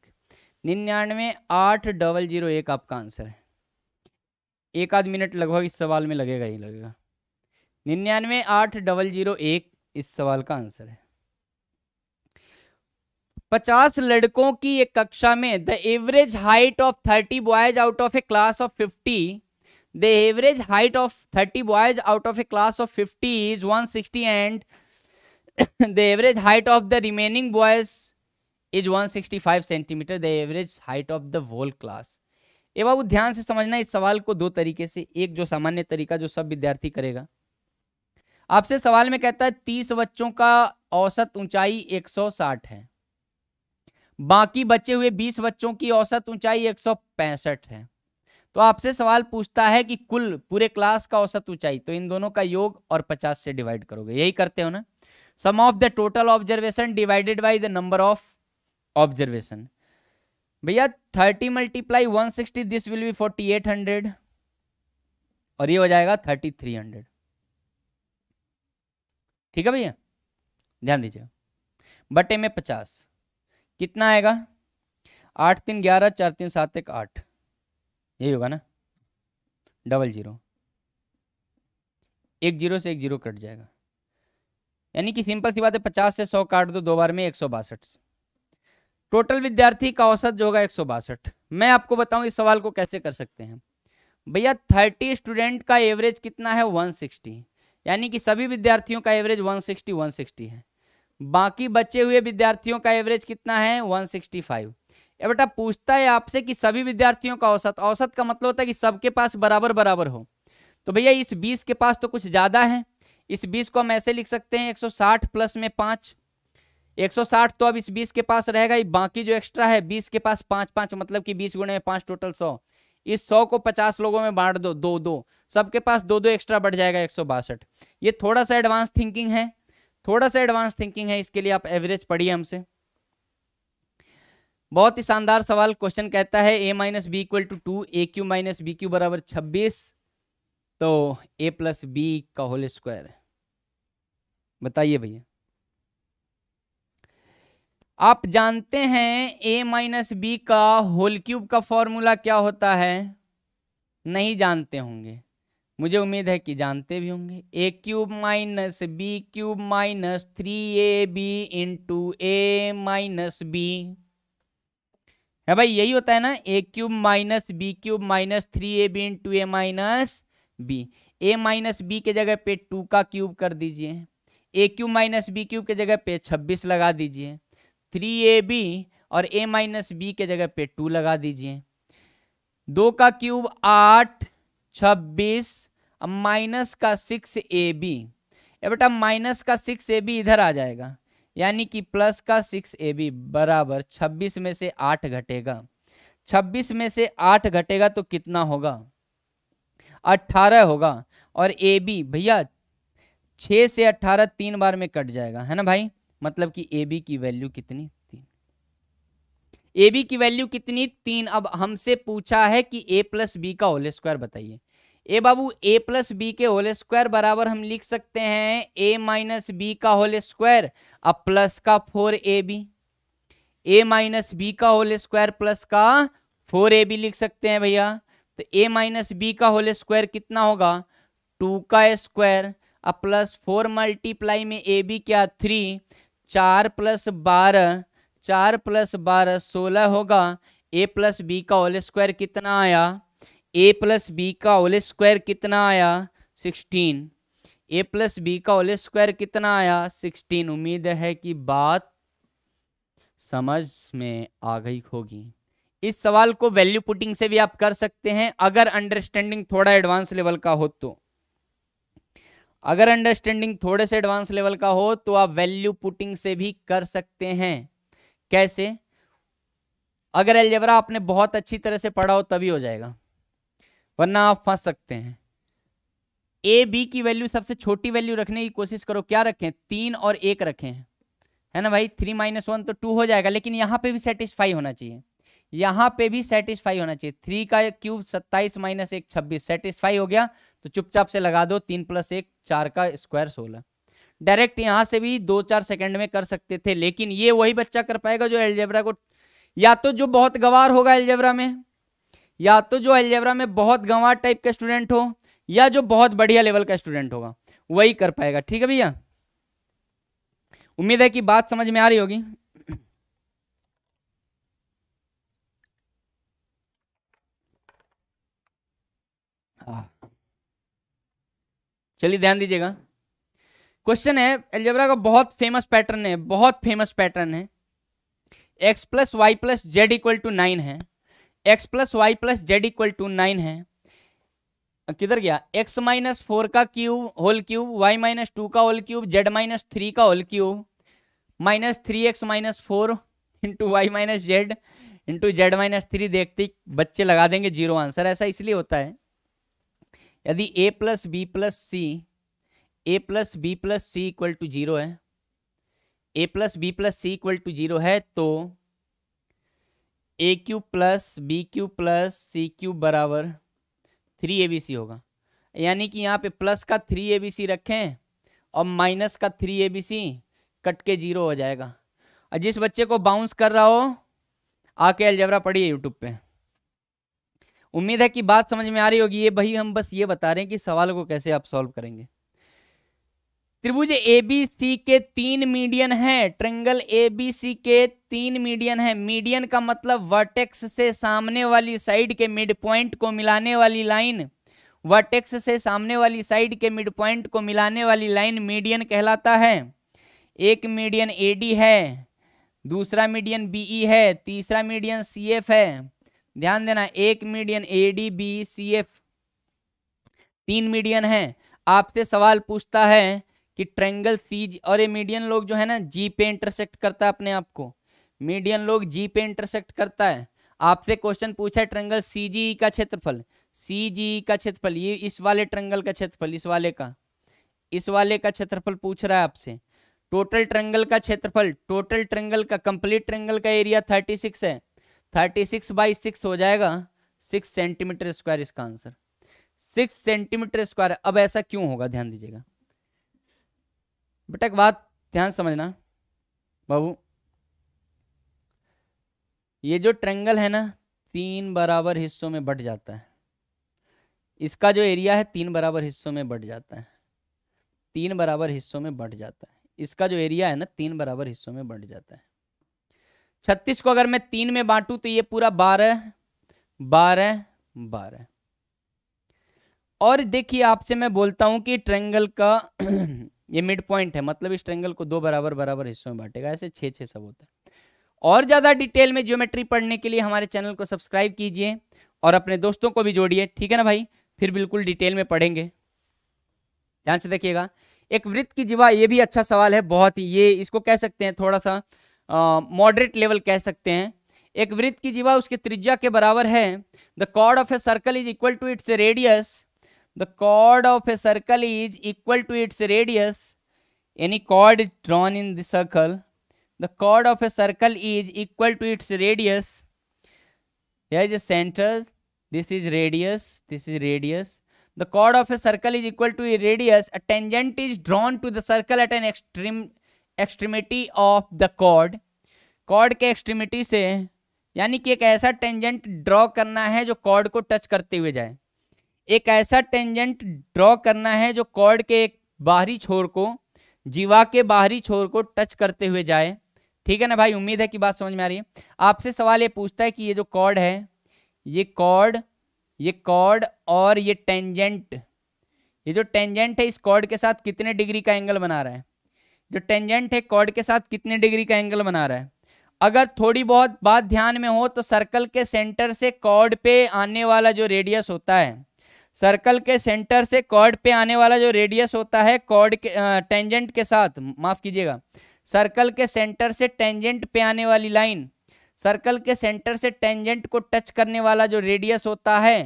निन्यानवे आठ डबल जीरो एक आपका आंसर है एक आध मिनट लगभग इस सवाल में लगेगा ही लगेगा निन्यानवे आठ डबल जीरो एक इस सवाल का आंसर है पचास लड़कों की एक कक्षा में the average height of thirty boys out of a class of fifty the average height of thirty boys out of a class of fifty is one sixty and the average height of the remaining boys is five centimetre the average height of the whole class ये बाबू ध्यान से समझना इस सवाल को दो तरीके से एक जो सामान्य तरीका जो सब विद्यार्थी करेगा आपसे सवाल में कहता है तीस बच्चों का औसत ऊंचाई एक सौ साठ है बाकी बचे हुए 20 बच्चों की औसत ऊंचाई एक है तो आपसे सवाल पूछता है कि कुल पूरे क्लास का औसत ऊंचाई तो इन दोनों का योग और 50 से डिवाइड करोगे यही करते हो ना sum of the total observation divided by the number of observation भैया 30 मल्टीप्लाई 160 दिस विल बी 4800 और ये हो जाएगा 3300 ठीक है भैया ध्यान दीजिए बटे में पचास कितना आएगा आठ तीन ग्यारह चार तीन सात एक आठ यही होगा ना डबल जीरो एक जीरो से एक जीरो कट जाएगा यानी कि सिंपल सी बात है पचास से सौ काट दो दो बार में एक सौ बासठ टोटल विद्यार्थी का औसत जो होगा एक सौ बासठ मैं आपको बताऊं इस सवाल को कैसे कर सकते हैं भैया थर्टी स्टूडेंट का एवरेज कितना है वन सिक्सटी यानी कि सभी विद्यार्थियों का average one sixty one sixty है बाकी बचे हुए विद्यार्थियों का एवरेज कितना है 165 ये बेटा पूछता है आपसे कि सभी विद्यार्थियों का औसत औसत का मतलब होता है कि सबके पास बराबर बराबर हो तो भैया इस 20 के पास तो कुछ ज़्यादा है इस 20 को हम ऐसे लिख सकते हैं 160 प्लस में सौ 160 तो अब इस 20 के पास रहेगा बाकी जो एक्स्ट्रा है बीस के पास पाँच पाँच मतलब कि बीस गुणे में पाँच टोटल सौ इस सौ को पचास लोगों में बांट दो दो दो सबके पास दो दो एक्स्ट्रा बढ़ जाएगा एक ये थोड़ा सा एडवांस थिंकिंग है थोड़ा सा एडवांस थिंकिंग है इसके लिए आप एवरेज पढ़िए हमसे बहुत ही शानदार सवाल क्वेश्चन कहता है A minus B equal to two A cube minus B cube बराबर छब्बीस तो ए प्लस बी का होल स्क्वायर है बताइए भैया आप जानते हैं ए माइनस बी का होल क्यूब का फॉर्मूला क्या होता है नहीं जानते होंगे मुझे उम्मीद है कि जानते भी होंगे A cube minus B cube minus three A B into A minus B है भाई यही होता है ना A cube minus B cube minus three A B into A minus B A minus B के जगह पे टू का क्यूब कर दीजिए A cube minus B cube के जगह पे छब्बीस लगा दीजिए थ्री ए बी और ए माइनस बी के जगह पे टू लगा दीजिए दो का क्यूब आठ छब्बीस माइनस का सिक्स ए बी बेटा माइनस का सिक्स ए बी इधर आ जाएगा यानी कि प्लस का सिक्स ए बी बराबर छब्बीस में से आठ घटेगा छब्बीस में से आठ घटेगा तो कितना होगा अट्ठारह होगा और ए बी भैया छः से अट्ठारह तीन बार में कट जाएगा है ना भाई मतलब कि ए बी की वैल्यू कितनी ए बी की वैल्यू कितनी तीन अब हमसे पूछा है कि ए प्लस बी का होल स्क्वायर बताइए ए बाबू ए प्लस बी के होल स्क्वायर बराबर हम लिख सकते हैं ए माइनस बी का होल स्क्वायर अब प्लस का four A B A minus B का होल स्क्वायर प्लस का फोर ए बी लिख सकते हैं भैया तो ए माइनस बी का होल स्क्वायर कितना होगा टू का स्क्वायर अब प्लस फोर मल्टीप्लाई में ए बी क्या थ्री चार प्लस बारह चार प्लस बारह सोलह होगा ए प्लस बी का होल स्क्वायर कितना आया ए प्लस बी का होल स्क्वायर कितना आया सिक्सटीन ए प्लस बी का होल स्क्वायर कितना आया सिक्सटीन उम्मीद है कि बात समझ में आ गई होगी इस सवाल को वैल्यू पुटिंग से भी आप कर सकते हैं अगर अंडरस्टैंडिंग थोड़ा एडवांस लेवल का हो तो अगर अंडरस्टैंडिंग थोड़े से एडवांस लेवल का हो तो आप वैल्यू पुटिंग से भी कर सकते हैं कैसे अगर एलजेब्रा आपने बहुत अच्छी तरह से पढ़ा हो तभी हो जाएगा वरना आप फंस सकते हैं ए बी की वैल्यू सबसे छोटी वैल्यू रखने की कोशिश करो क्या रखें तीन और एक रखें है ना भाई थ्री माइनस वन तो टू हो जाएगा लेकिन यहाँ पे भी सेटिस्फाई होना चाहिए यहाँ पे भी सेटिस्फाई होना चाहिए थ्री का क्यूब सत्ताईस माइनस एक छब्बीस सेटिस्फाई हो गया तो चुपचाप से लगा दो तीन प्लस एक चार का स्क्वायर सोलह डायरेक्ट यहाँ से भी दो चार सेकंड में कर सकते थे लेकिन ये वही बच्चा कर पाएगा जो एल्जेब्रा को या तो जो बहुत गंवार होगा एल्जेब्रा में या तो जो एल्जेब्रा में बहुत गंवार टाइप का स्टूडेंट हो या जो बहुत बढ़िया लेवल का स्टूडेंट होगा वही कर पाएगा ठीक है भैया उम्मीद है कि बात समझ में आ रही होगी हाँ। चलिए ध्यान दीजिएगा क्वेश्चन है एल्जेब्रा का बहुत फेमस पैटर्न है बहुत फेमस पैटर्न है X plus Y plus Z equal to nine है X plus Y plus Z equal to nine है किधर गया एक्स माइनस फोर का cube whole cube Y minus two का whole cube Z minus three का whole cube minus three X minus four into Y minus Z into Z minus three देखते ही बच्चे लगा देंगे जीरो आंसर ऐसा इसलिए होता है यदि A plus B plus C A plus B plus C equal to zero है A plus B plus C equal to zero है तो A cube plus B cube plus C cube बराबर three A B C होगा यानी कि यहाँ पे plus का थ्री ए बी सी रखें और माइनस का three A B C cut के जीरो हो जाएगा और जिस बच्चे को बाउंस कर रहा हो आके अलजबरा पढ़िए यूट्यूब पे उम्मीद है कि बात समझ में आ रही होगी ये भाई हम बस ये बता रहे हैं कि सवाल को कैसे आप सॉल्व करेंगे त्रिभुज ए बी सी के तीन मीडियन है ट्रेंगल ए बी सी के तीन मीडियन है मीडियन का मतलब वर्टेक्स से सामने वाली साइड के मिड पॉइंट को मिलाने वाली लाइन वर्टेक्स से सामने वाली साइड के मिड पॉइंट को मिलाने वाली लाइन मीडियन कहलाता है एक मीडियन ए डी है दूसरा मीडियन बी ई है तीसरा मीडियन सी एफ है ध्यान देना एक median A D B C F तीन मीडियन है आपसे सवाल पूछता है कि ट्रेंगल सी और ये मीडियन लोग जो है ना जी पे इंटरसेक्ट करता है अपने आप को मीडियन लोग जी पे इंटरसेक्ट करता है आपसे क्वेश्चन पूछा है ट्रेंगल सी जी का क्षेत्रफल सी जी का क्षेत्रफल ये इस वाले ट्रेंगल का क्षेत्रफल इस वाले का इस वाले का क्षेत्रफल पूछ रहा है आपसे टोटल ट्रेंगल का क्षेत्रफल टोटल ट्रेंगल का कंप्लीट ट्रेंगल का एरिया थर्टी सिक्स है थर्टी सिक्स बाई सिक्स हो जाएगा सिक्स सेंटीमीटर स्क्वायर इसका आंसर सिक्स सेंटीमीटर स्क्वायर अब ऐसा क्यों होगा ध्यान दीजिएगा बेटा एक बात ध्यान समझना बाबू ये जो ट्रेंगल है ना तीन बराबर हिस्सों में बट जाता है इसका जो एरिया है तीन बराबर हिस्सों में बट जाता है तीन बराबर हिस्सों में बट जाता है इसका जो एरिया है ना तीन बराबर हिस्सों में बट जाता है छत्तीस को अगर मैं तीन में बांटू तो ये पूरा बारह बारह बारह और देखिए आपसे मैं बोलता हूं कि ट्रेंगल का ये मिड पॉइंट है मतलब इस ट्रेंगल को दो बराबर बराबर हिस्सों में बांटेगा ऐसे छः छः सब होता है और ज़्यादा डिटेल में ज्योमेट्री पढ़ने के लिए हमारे चैनल को सब्सक्राइब कीजिए और अपने दोस्तों को भी जोड़िए ठीक है ना भाई फिर बिल्कुल डिटेल में पढ़ेंगे ध्यान से देखिएगा एक वृत्त की जीवा ये भी अच्छा सवाल है बहुत ही ये इसको कह सकते हैं थोड़ा सा मॉडरेट लेवल कह सकते हैं एक वृत्त की जीवा उसके त्रिज्या के बराबर है the chord of a circle is equal to its radius the chord of a circle is equal to its radius any chord is drawn in the circle the chord of a circle is equal to its radius here is a center this is radius this is radius the chord of a circle is equal to a radius a tangent is drawn to the circle at an extreme extremity of the chord cord के extremity से यानी कि एक ऐसा tangent draw करना है जो cord को टच करते हुए जाए एक ऐसा टेंजेंट ड्रॉ करना है जो कॉर्ड के एक बाहरी छोर को जीवा के बाहरी छोर को टच करते हुए जाए ठीक है ना भाई उम्मीद है कि बात समझ में आ रही है आपसे सवाल ये पूछता है कि ये जो कॉर्ड है ये कॉर्ड ये कॉर्ड और ये टेंजेंट ये जो टेंजेंट है इस कॉर्ड के साथ कितने डिग्री का एंगल बना रहा है जो टेंजेंट है कॉर्ड के साथ कितने डिग्री का एंगल बना रहा है अगर थोड़ी बहुत बात ध्यान में हो तो सर्कल के सेंटर से कॉर्ड पे आने वाला जो रेडियस होता है सर्कल के सेंटर से कॉर्ड पे आने वाला जो रेडियस होता है कॉर्ड के टेंजेंट के साथ माफ कीजिएगा सर्कल के सेंटर से टेंजेंट पे आने वाली लाइन सर्कल के सेंटर से टेंजेंट को टच करने वाला जो रेडियस होता है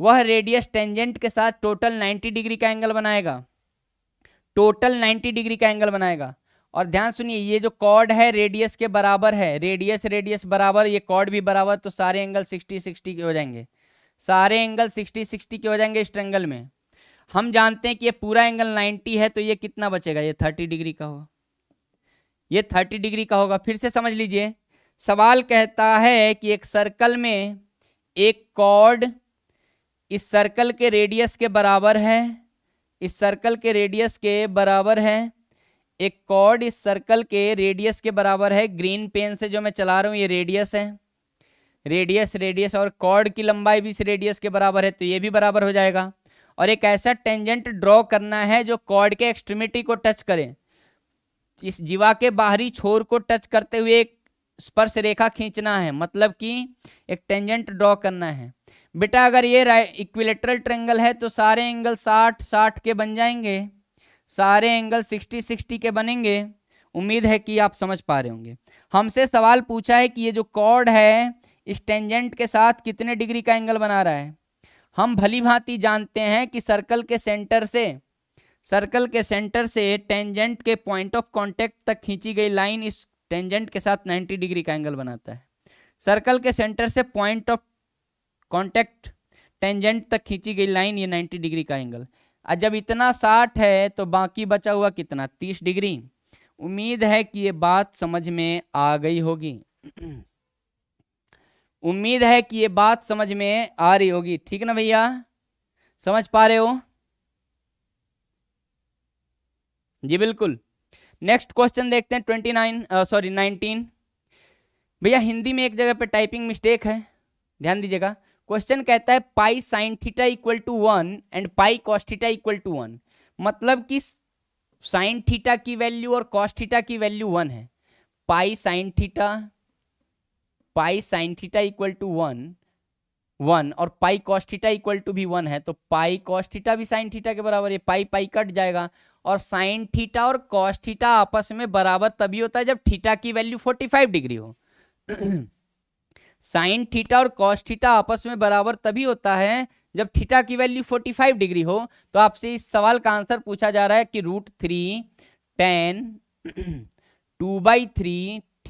वह रेडियस टेंजेंट के साथ टोटल 90 डिग्री का एंगल बनाएगा टोटल 90 डिग्री का एंगल बनाएगा और ध्यान सुनिए ये जो कॉर्ड है रेडियस के बराबर है रेडियस रेडियस बराबर ये कॉर्ड भी बराबर तो सारे एंगल 60 60 के हो जाएंगे सारे एंगल 60 60 के हो जाएंगे इस ट्रेंगल में हम जानते हैं कि ये पूरा एंगल 90 है तो ये कितना बचेगा ये 30 डिग्री का होगा ये 30 डिग्री का होगा फिर से समझ लीजिए सवाल कहता है कि एक सर्कल में एक कॉर्ड इस सर्कल के रेडियस के बराबर है इस सर्कल के रेडियस के बराबर है एक कॉर्ड इस सर्कल के रेडियस के बराबर है ग्रीन पेन से जो मैं चला रहा हूँ ये रेडियस है रेडियस रेडियस और कॉर्ड की लंबाई भी इस रेडियस के बराबर है तो ये भी बराबर हो जाएगा और एक ऐसा टेंजेंट ड्रॉ करना है जो कॉर्ड के एक्सट्रीमिटी को टच करें इस जीवा के बाहरी छोर को टच करते हुए एक स्पर्श रेखा खींचना है मतलब कि एक टेंजेंट ड्रॉ करना है बेटा अगर ये इक्विलेटरल ट्रेंगल है तो सारे एंगल साठ साठ के बन जाएंगे सारे एंगल सिक्सटी सिक्सटी के बनेंगे उम्मीद है कि आप समझ पा रहे होंगे हमसे सवाल पूछा है कि ये जो कॉर्ड है इस टेंजेंट के साथ कितने डिग्री का एंगल बना रहा है हम भली भांति जानते हैं कि सर्कल के सेंटर से सर्कल के सेंटर से टेंजेंट के पॉइंट ऑफ कांटेक्ट तक खींची गई लाइन इस टेंजेंट के साथ 90 डिग्री का एंगल बनाता है सर्कल के सेंटर से पॉइंट ऑफ कांटेक्ट टेंजेंट तक खींची गई लाइन ये 90 डिग्री का एंगल और जब इतना 60 है तो बाकी बचा हुआ कितना 30 डिग्री उम्मीद है कि ये बात समझ में आ गई होगी उम्मीद है कि ये बात समझ में आ रही होगी ठीक ना भैया समझ पा रहे हो जी बिल्कुल नेक्स्ट क्वेश्चन देखते हैं ट्वेंटी नाइन सॉरी नाइनटीन भैया हिंदी में एक जगह पे टाइपिंग मिस्टेक है ध्यान दीजिएगा क्वेश्चन कहता है pi sine theta equal to one and pi cos theta equal to one मतलब कि साइन थीटा की वैल्यू और कॉस थीटा की वैल्यू वन है pi sine theta pi sine theta equal to one one और pi cos theta equal to भी one है तो पाई कॉस थीटा भी साइन थीटा के बराबर है पाई पाई कट जाएगा और साइन थीटा और कॉस थीटा आपस में बराबर तभी होता है जब थीटा की वैल्यू 45 डिग्री हो साइन थीटा और कॉस थीटा आपस में बराबर तभी होता है जब थीटा की वैल्यू 45 डिग्री हो तो आपसे इस सवाल का आंसर पूछा जा रहा है कि root three tan two by three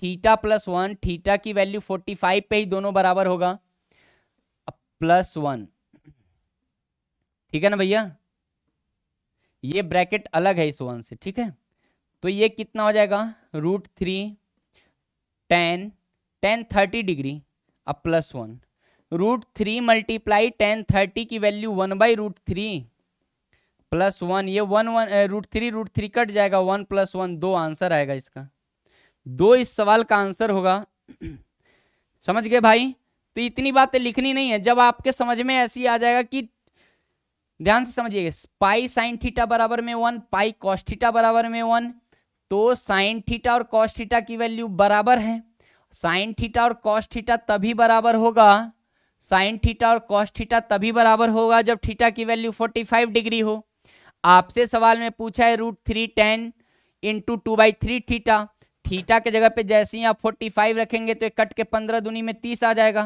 theta plus one theta की वैल्यू फोर्टी फाइव पे ही दोनों बराबर होगा प्लस वन ठीक है ना भैया ये ब्रैकेट अलग है इस वन से ठीक है तो ये कितना हो जाएगा root three tan tan thirty degree अब plus one root three multiply tan thirty की value one by root three plus one ये one one root three root three cut जाएगा वन प्लस वन दो आंसर आएगा इसका दो इस सवाल का आंसर होगा समझ गए भाई तो इतनी बातें लिखनी नहीं है जब आपके समझ में ऐसी आ जाएगा कि ध्यान से समझिए पाई साइन थीटा बराबर में वन पाई कॉस्टिटा बराबर में वन तो साइन थीटा और कॉस्टिटा की वैल्यू बराबर है साइन थीटा और कॉस्टिटा तभी बराबर होगा साइन थीटा और कॉस्टिटा तभी बराबर होगा जब थीटा की वैल्यू 45 डिग्री हो आपसे सवाल में पूछा है root three tan into two by three theta theta के जगह पे जैसे ही आप 45 रखेंगे तो एक कट के 15 दूनी में 30 आ जाएगा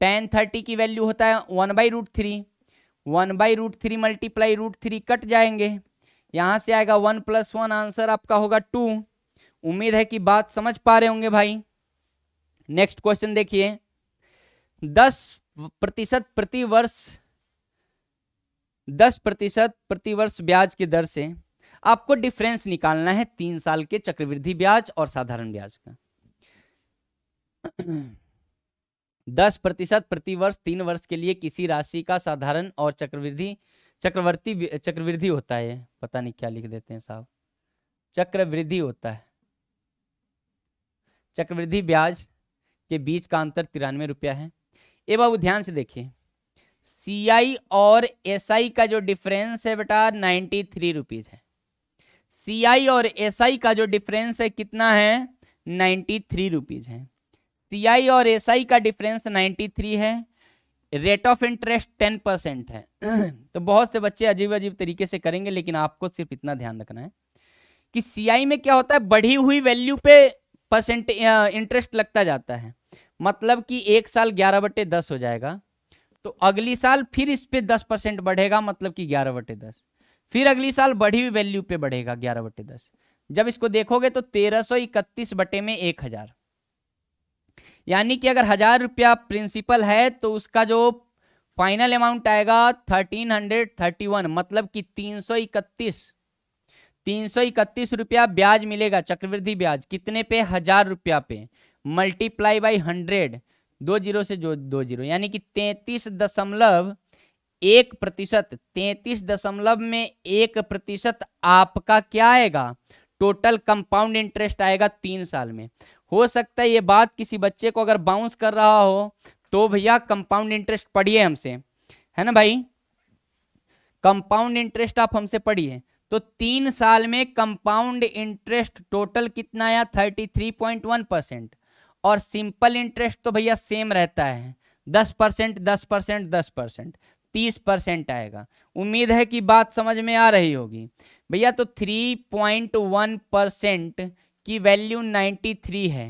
टेन थर्टी की वैल्यू होता है one by root three one by root three multiply root three cut जाएंगे यहाँ से आएगा वन प्लस वन आंसर आपका होगा टू उम्मीद है कि बात समझ पा रहे होंगे भाई नेक्स्ट क्वेश्चन देखिए दस प्रतिशत प्रति वर्ष दस प्रतिशत प्रतिवर्ष ब्याज की दर से आपको डिफरेंस निकालना है तीन साल के चक्रवृद्धि ब्याज और साधारण ब्याज का दस प्रतिशत प्रतिवर्ष तीन वर्ष के लिए किसी राशि का साधारण और चक्रवृद्धि चक्रवर्ती चक्रवृद्धि होता है पता नहीं क्या लिख देते हैं साहब चक्रवृद्धि होता है चक्रवृद्धि ब्याज के बीच का अंतर तिरानवे रुपया है ये बाबू ध्यान से देखिए सीआई और एसआई का जो डिफरेंस है बेटा नाइन्टी थ्री रुपीज है सी और एस SI का जो डिफरेंस है कितना है नाइन्टी थ्री रुपीज़ है सी और एस SI का डिफरेंस नाइन्टी थ्री है rate of interest ten percent है तो बहुत से बच्चे अजीब अजीब तरीके से करेंगे लेकिन आपको सिर्फ इतना ध्यान रखना है कि सी में क्या होता है बढ़ी हुई वैल्यू पे परसेंट इंटरेस्ट लगता जाता है मतलब कि एक साल ग्यारह बटे दस हो जाएगा तो अगली साल फिर इस पर दस बढ़ेगा मतलब कि ग्यारह बटे दस फिर अगली साल बढ़ी हुई वैल्यू पे बढ़ेगा ग्यारह बटे दस जब इसको देखोगे तो तेरह सौ इकतीस बटे में एक हजार यानी कि अगर हजार रुपया प्रिंसिपल है तो उसका जो फाइनल अमाउंट आएगा थर्टीन हंड्रेड थर्टी वन मतलब कि तीन सौ इकतीस तीन सौ इकतीस रुपया ब्याज मिलेगा चक्रवृद्धि ब्याज कितने पे हजार रुपया पे मल्टीप्लाई बाई हंड्रेड दो जीरो से जो दो जीरो यानी कि तैतीस दशमलव एक प्रतिशत तैतीस दशमलव में एक प्रतिशत आपका क्या आएगा टोटल कंपाउंड इंटरेस्ट आएगा तीन साल में हो सकता है ये बात किसी बच्चे को अगर बाउंस कर रहा हो तो भैया कंपाउंड इंटरेस्ट पढ़िए हमसे है ना भाई कंपाउंड इंटरेस्ट आप हमसे पढ़िए तो तीन साल में कंपाउंड इंटरेस्ट टोटल कितना आया thirty three point one percent और सिंपल इंटरेस्ट तो भैया सेम रहता है दस परसेंट दस परसेंट दस परसेंट तीस परसेंट आएगा उम्मीद है कि बात समझ में आ रही होगी भैया तो थ्री पॉइंट वन परसेंट की वैल्यू नाइन्टी थ्री है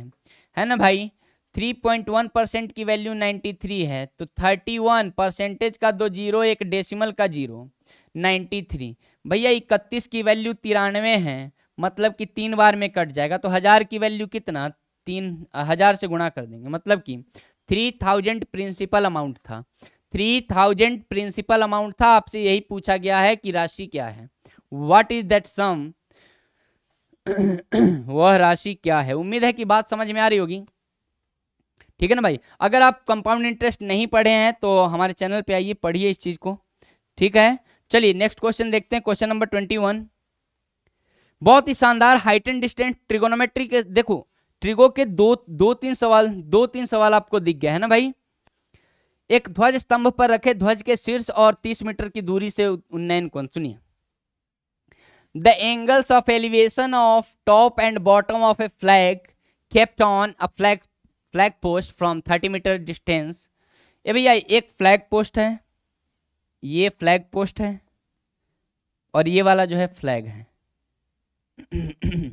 है ना भाई थ्री पॉइंट वन परसेंट की वैल्यू नाइन्टी थ्री है तो थर्टी वन परसेंटेज का दो जीरो एक डेसिमल का जीरो नाइन्टी थ्री भैया इकतीस की वैल्यू तिरानवे है मतलब कि तीन बार में कट जाएगा तो हज़ार की वैल्यू कितना तीन हज़ार से गुणा कर देंगे मतलब कि थ्री थाउजेंड प्रिंसिपल अमाउंट था थ्री थाउजेंड प्रिंसिपल अमाउंट था आपसे यही पूछा गया है कि राशि क्या है वट इज दैट सम वह राशि क्या है उम्मीद है कि बात समझ में आ रही होगी ठीक है ना भाई अगर आप कंपाउंड इंटरेस्ट नहीं पढ़े हैं तो हमारे चैनल पे आइए पढ़िए इस चीज़ को ठीक है चलिए नेक्स्ट क्वेश्चन देखते हैं क्वेश्चन नंबर ट्वेंटी वन बहुत ही शानदार हाइट एंड डिस्टेंस ट्रिगोनोमेट्री के देखो ट्रिगो के दो दो तीन सवाल दो तीन सवाल आपको दिख गया है ना भाई एक ध्वज स्तंभ पर रखे ध्वज के शीर्ष और तीस मीटर की दूरी से उन्नयन कौन सुनिए the angles of elevation of top and bottom of a flag kept on a flag flag post from thirty metre distance ये भैया एक फ्लैग पोस्ट है ये फ्लैग पोस्ट है और ये वाला जो है फ्लैग है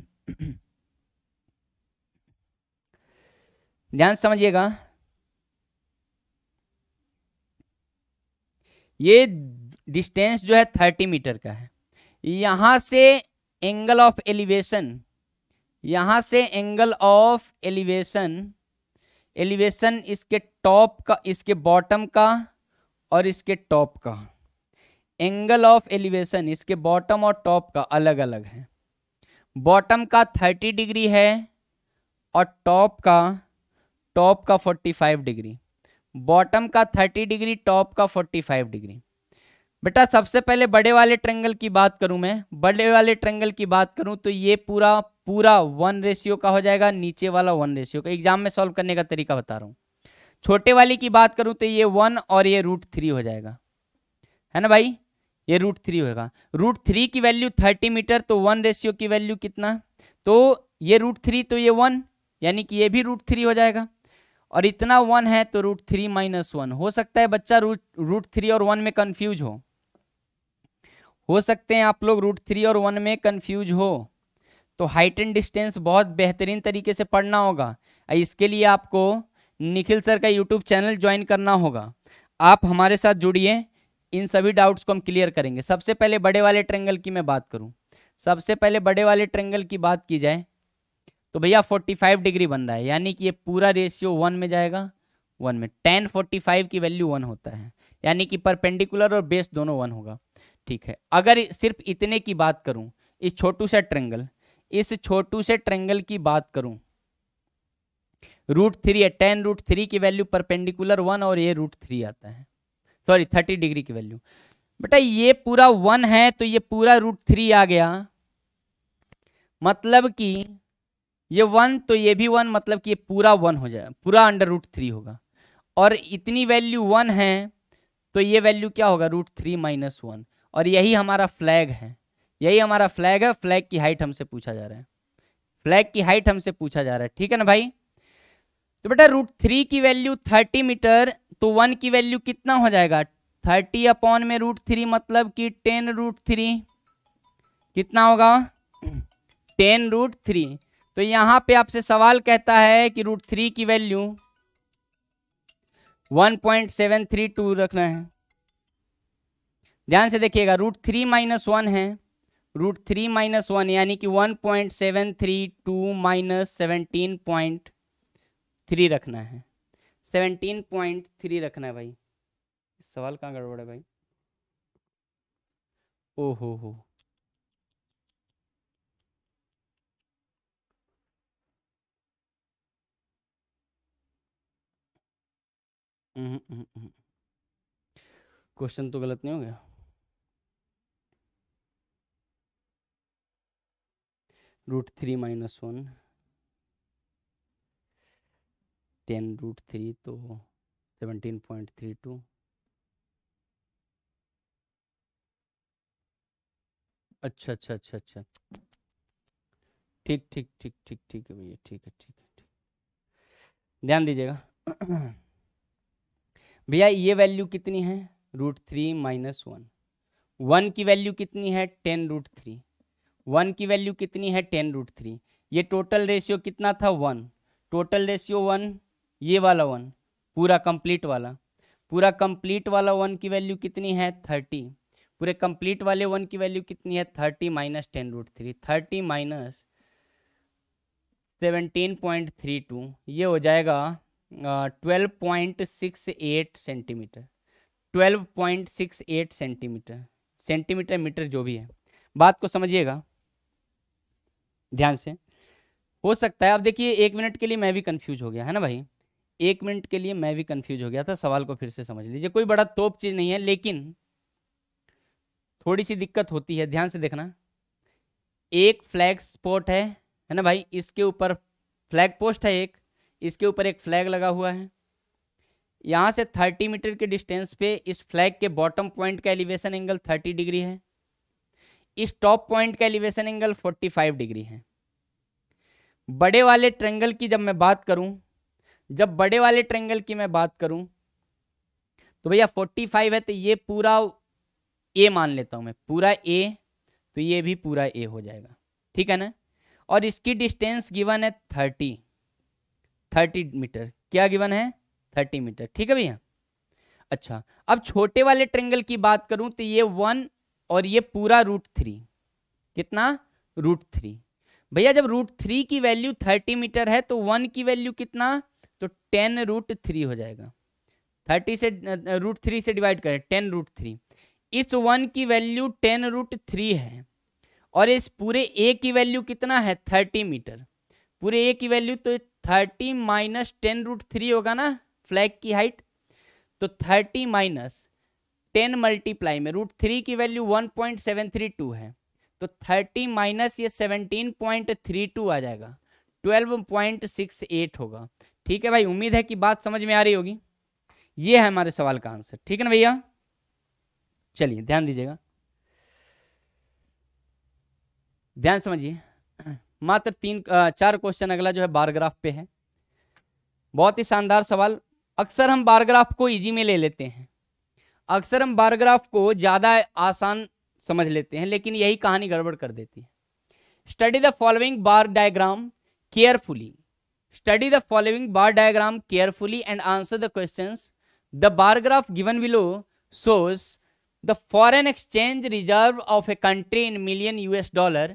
ध्यान समझिएगा ये डिस्टेंस जो है थर्टी मीटर का है यहाँ से एंगल ऑफ एलिवेशन यहाँ से एंगल ऑफ एलिवेशन एलिवेशन इसके टॉप का इसके बॉटम का और इसके टॉप का एंगल ऑफ एलिवेशन इसके बॉटम और टॉप का अलग अलग है बॉटम का थर्टी डिग्री है और टॉप का टॉप का फोर्टी फाइव डिग्री बॉटम का 30 डिग्री टॉप का 45 डिग्री बेटा सबसे पहले बड़े वाले ट्रेंगल की बात करूं मैं बड़े वाले ट्रेंगल की बात करूं तो ये पूरा पूरा वन रेशियो का हो जाएगा नीचे वाला वन रेशियो का एग्जाम में सॉल्व करने का तरीका बता रहा हूं छोटे वाले की बात करूं तो ये वन और ये रूट थ्री हो जाएगा है ना भाई ये रूट थ्री होगा रूट थ्री की वैल्यू थर्टी मीटर तो वन रेशियो की वैल्यू कितना तो ये रूट थ्री तो ये वन यानी कि ये भी रूट थ्री हो जाएगा और इतना वन है तो रूट थ्री माइनस वन हो सकता है बच्चा रूट रूट थ्री और वन में कंफ्यूज हो हो सकते हैं आप लोग रूट थ्री और वन में कंफ्यूज हो तो हाइट एंड डिस्टेंस बहुत बेहतरीन तरीके से पढ़ना होगा इसके लिए आपको निखिल सर का यूट्यूब चैनल ज्वाइन करना होगा आप हमारे साथ जुड़िए इन सभी डाउट्स को हम क्लियर करेंगे सबसे पहले बड़े वाले ट्रेंगल की मैं बात करूं सबसे पहले बड़े वाले ट्रेंगल की बात की जाए तो भैया 45 डिग्री बन रहा है यानी कि ये पूरा रेशियो वन में जाएगा वन में टेन फोर्टी फाइव की वैल्यू वन होता है यानी कि परपेंडिकुलर और बेस दोनों वन होगा ठीक है अगर सिर्फ इतने की बात करूं इस छोटू से ट्रेंगल इस छोटू से ट्रेंगल की बात करूं रूट थ्री है टेन रूट थ्री की वैल्यू परपेंडिकुलर वन और ये रूट थ्री आता है सॉरी थर्टी डिग्री की वैल्यू बेटा ये पूरा वन है तो ये पूरा रूट थ्री आ गया मतलब कि ये वन तो ये भी वन मतलब कि ये पूरा वन हो जाएगा पूरा अंडर रूट थ्री होगा और इतनी वैल्यू वन है तो ये वैल्यू क्या होगा रूट थ्री माइनस वन और यही हमारा फ्लैग है यही हमारा फ्लैग है फ्लैग की हाइट हमसे पूछा जा रहा है फ्लैग की हाइट हमसे पूछा जा रहा है ठीक है ना भाई तो बेटा रूट थ्री की वैल्यू थर्टी मीटर तो वन की वैल्यू कितना हो जाएगा थर्टी अपॉन में रूट थ्री मतलब कि टेन रूट थ्री कितना होगा टेन रूट थ्री तो यहां पे आपसे सवाल कहता है कि रूट थ्री की value one point seven three two रखना है ध्यान से देखिएगा रूट थ्री माइनस वन है रूट थ्री माइनस वन यानी कि one point seven three two minus seventeen point three रखना है सेवनटीन पॉइंट थ्री रखना है भाई सवाल कहाँ गड़बड़ है भाई ओहो हो क्वेश्चन हम्म, हम्म, हम्म। तो गलत नहीं हो गया root three minus one ten root three तो सेवनटीन पॉइंट थ्री टू अच्छा अच्छा अच्छा अच्छा ठीक ठीक ठीक ठीक ठीक है भैया ठीक है ठीक है ठीक ध्यान दीजिएगा भैया ये वैल्यू कितनी है root three minus one one की वैल्यू कितनी है टेन रूट थ्री वन की वैल्यू कितनी है टेन रूट थ्री ये टोटल रेशियो कितना था वन टोटल रेशियो वन ये वाला वन पूरा कंप्लीट वाला पूरा कंप्लीट वाला वन की वैल्यू कितनी है थर्टी पूरे कंप्लीट वाले वन की वैल्यू कितनी है thirty minus ten root three thirty minus seventeen point three two ये हो जाएगा twelve point six eight centimetre twelve point six eight centimetre centimetre metre जो भी है बात को समझिएगा ध्यान से हो सकता है अब देखिए एक मिनट के लिए मैं भी कंफ्यूज हो गया है ना भाई एक मिनट के लिए मैं भी कंफ्यूज हो गया था सवाल को फिर से समझ लीजिए कोई बड़ा तोप चीज़ नहीं है लेकिन थोड़ी सी दिक्कत होती है ध्यान से देखना एक फ्लैग स्पॉट है है ना भाई इसके ऊपर फ्लैग पोस्ट है एक इसके ऊपर एक फ्लैग लगा हुआ है यहाँ से 30 मीटर के डिस्टेंस पे इस फ्लैग के बॉटम पॉइंट का एलिवेशन एंगल 30 डिग्री है इस टॉप पॉइंट का एलिवेशन एंगल 45 डिग्री है बड़े वाले ट्रेंगल की जब मैं बात करूं जब बड़े वाले ट्रेंगल की मैं बात करूं तो भैया 45 है तो ये पूरा ए मान लेता हूं मैं पूरा ए तो ये भी पूरा ए हो जाएगा ठीक है ना और इसकी डिस्टेंस गिवन है थर्टी थर्टी मीटर क्या गिवन है थर्टी मीटर ठीक है भैया अच्छा अब छोटे वाले ट्रेंगल की बात करूं तो ये वन और ये पूरा रूट थ्री कितना रूट थ्री भैया जब रूट थ्री की वैल्यू थर्टी मीटर है तो वन की वैल्यू कितना तो टेन रूट थ्री हो जाएगा थर्टी से रूट थ्री से डिवाइड करें टेन रूट थ्री इस वन की वैल्यू टेन रूट थ्री है और इस पूरे ए की वैल्यू कितना है थर्टी मीटर पूरे ए की वैल्यू तो thirty minus ten root three होगा ना फ्लैग की हाइट तो थर्टी माइनस टेन मल्टीप्लाई में रूट थ्री की value one point seven three two है तो थर्टी माइनस ये सेवनटीन पॉइंट थ्री टू आ जाएगा ट्वेल्व पॉइंट सिक्स एट होगा ठीक है भाई उम्मीद है कि बात समझ में आ रही होगी ये है हमारे सवाल का आंसर ठीक है ना भैया चलिए ध्यान दीजिएगा ध्यान समझिए मात्र तीन चार क्वेश्चन अगला जो है बारग्राफ पे है बहुत ही शानदार सवाल अक्सर हम बारग्राफ को इजी में ले लेते हैं अक्सर हम बारग्राफ को ज़्यादा आसान समझ लेते हैं लेकिन यही कहानी गड़बड़ कर देती है study the following bar diagram carefully study the following bar diagram carefully and answer the question the bar graph given below shows the foreign exchange reserve of a country in million US dollar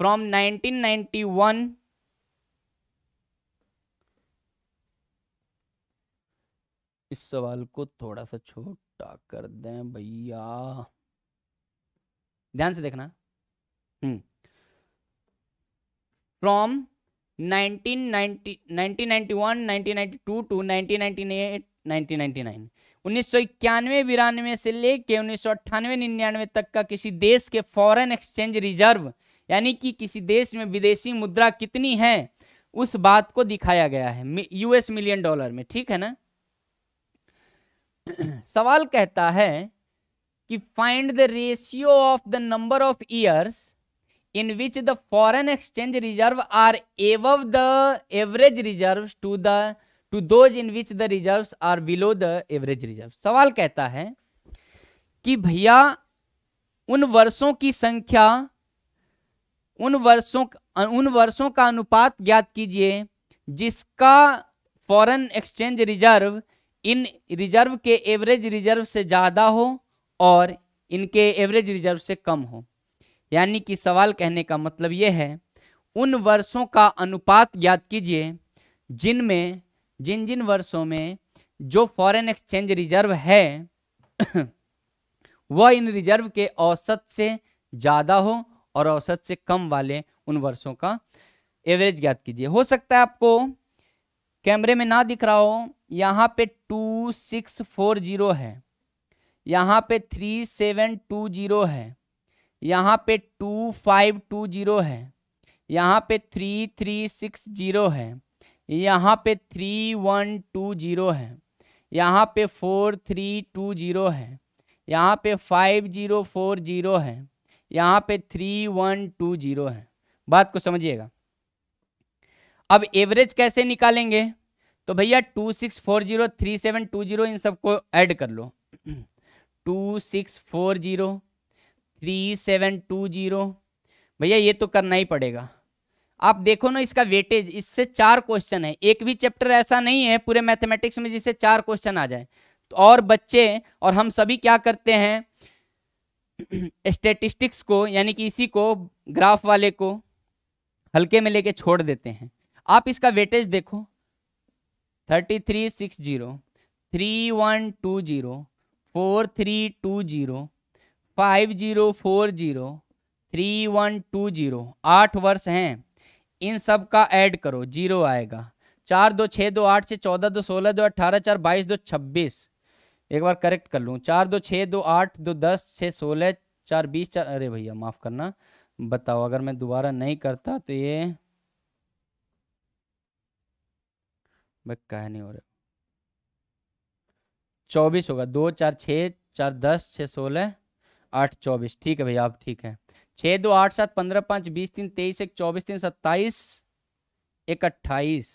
from 1991 इस सवाल को थोड़ा सा छोटा कर दें भैया ध्यान से देखना हम्म फ्रॉम 1990 1991 1992 टू 1998 1999 उन्नीस सौ इक्यानवे बिरानवे से लेके उन्नीस सौ अट्ठानवे निन्यानवे तक का किसी देश के फॉरेन एक्सचेंज रिजर्व यानी कि किसी देश में विदेशी मुद्रा कितनी है उस बात को दिखाया गया है यूएस मिलियन डॉलर में ठीक है ना सवाल कहता है कि find the ratio of the number of years in which the foreign exchange reserve are एव the average reserve to the to दो in which the reserve are below the average reserve सवाल कहता है कि भैया उन वर्षों की संख्या उन वर्षों उन वर्षों का अनुपात ज्ञात कीजिए जिसका foreign exchange reserve in reserve के एवरेज रिजर्व से ज़्यादा हो और इनके एवरेज रिजर्व से कम हो यानी कि सवाल कहने का मतलब ये है उन वर्षों का अनुपात ज्ञात कीजिए जिनमें जिन जिन वर्षों में जो फॉरेन एक्सचेंज रिजर्व है वह इन रिजर्व के औसत से ज़्यादा हो और औसत से कम वाले उन वर्षों का एवरेज ज्ञात कीजिए हो सकता है आपको कैमरे में ना दिख रहा हो यहाँ पे टू सिक्स फोर जीरो है यहाँ पे थ्री सेवन टू जीरो है यहाँ पे टू फाइव टू जीरो है यहाँ पे थ्री थ्री सिक्स जीरो है यहाँ पे थ्री वन टू जीरो है यहाँ पे फोर थ्री टू जीरो है यहाँ पे फाइव जीरो फोर जीरो है यहाँ पे थ्री वन टू जीरो है बात को समझिएगा अब एवरेज कैसे निकालेंगे तो भैया two six four zero three seven two zero इन सबको ऐड कर लो two six four zero three seven two zero भैया ये तो करना ही पड़ेगा आप देखो ना इसका वेटेज इससे चार क्वेश्चन है एक भी चैप्टर ऐसा नहीं है पूरे मैथमेटिक्स में जिससे चार क्वेश्चन आ जाए तो और बच्चे और हम सभी क्या करते हैं स्टेटिस्टिक्स को यानी कि इसी को ग्राफ वाले को हल्के में लेके छोड़ देते हैं आप इसका वेटेज देखो thirty three six zero three one two zero four three two zero five zero four zero three one two zero आठ वर्ष हैं इन सब का ऐड करो जीरो आएगा चार दो छः दो आठ से चौदह दो सोलह दो अट्ठारह चार बाईस दो छब्बीस एक बार करेक्ट कर लूँ चार दो छः दो आठ दो दस छः सोलह चार बीस चार अरे भैया माफ़ करना बताओ अगर मैं दोबारा नहीं करता तो ये भाई कह नहीं हो रहा चौबीस होगा दो चार छः चार दस छः सोलह आठ चौबीस ठीक है भैया आप ठीक है छः दो आठ सात पंद्रह पाँच बीस तीन तेईस एक चौबीस तीन सत्ताईस एक अट्ठाईस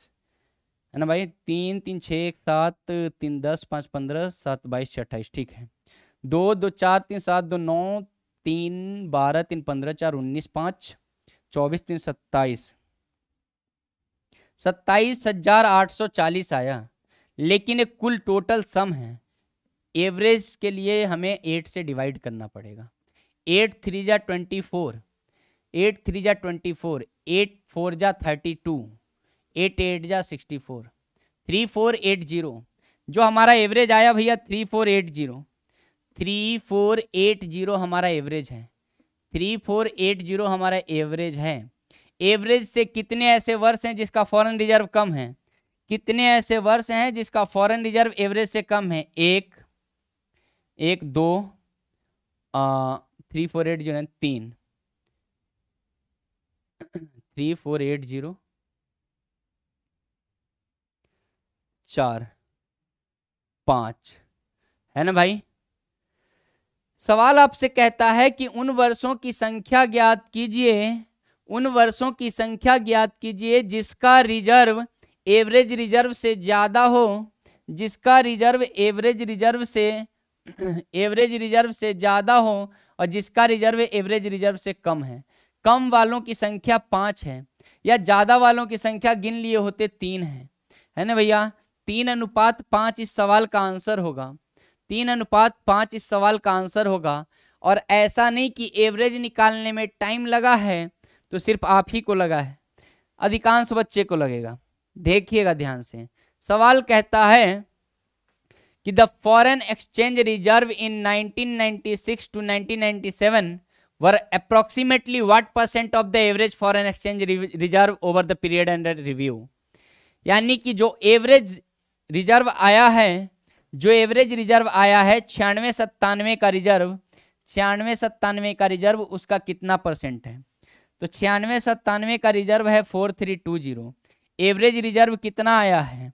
है ना भाई तीन तीन छः एक सात तीन दस पाँच पंद्रह सात बाईस छः अट्ठाईस ठीक है दो दो चार तीन सात दो नौ तीन बारह तीन पंद्रह चार उन्नीस पाँच चौबीस तीन सत्ताईस सत्ताईस हजार आठ सौ चालीस आया लेकिन एक कुल टोटल सम है एवरेज के लिए हमें एट से डिवाइड करना पड़ेगा एट थ्री जा ट्वेंटी फोर एट थ्री जा ट्वेंटी फोर एट फोर जा थर्टी टू एट एट जा sixty four three four eight zero जो हमारा एवरेज आया भैया three four eight zero three four eight zero हमारा एवरेज है थ्री फोर एट जीरो हमारा एवरेज है एवरेज से कितने ऐसे वर्ष हैं जिसका फॉरेन रिजर्व कम है कितने ऐसे वर्ष हैं जिसका फॉरेन रिजर्व एवरेज से कम है एक एक दो आ, थ्री फोर एट जीरो तीन थ्री फोर एट जीरो चार पांच है ना भाई सवाल आपसे कहता है कि उन वर्षों की संख्या ज्ञात कीजिए उन वर्षों की संख्या ज्ञात कीजिए जिसका रिजर्व एवरेज रिजर्व से ज़्यादा हो जिसका रिजर्व एवरेज रिजर्व से एवरेज रिजर्व से ज़्यादा हो और जिसका रिजर्व एवरेज रिजर्व से कम है कम वालों की संख्या पांच है या ज़्यादा वालों की संख्या गिन लिए होते तीन है है ना भैया तीन अनुपात पाँच इस सवाल का आंसर होगा तीन अनुपात पाँच इस सवाल का आंसर होगा और ऐसा नहीं कि एवरेज निकालने में टाइम लगा है तो सिर्फ आप ही को लगा है अधिकांश बच्चे को लगेगा देखिएगा ध्यान से सवाल कहता है कि the foreign exchange reserve in 1996 to 1997 were approximately what percent of the average foreign exchange reserve over the period under review यानी कि जो एवरेज रिजर्व आया है जो एवरेज रिजर्व आया है छियानवे सत्तानवे का रिजर्व छियानवे सत्तानवे का रिजर्व उसका कितना परसेंट है तो छियानवे सत्तानवे का रिजर्व है four three two zero average reserve कितना आया है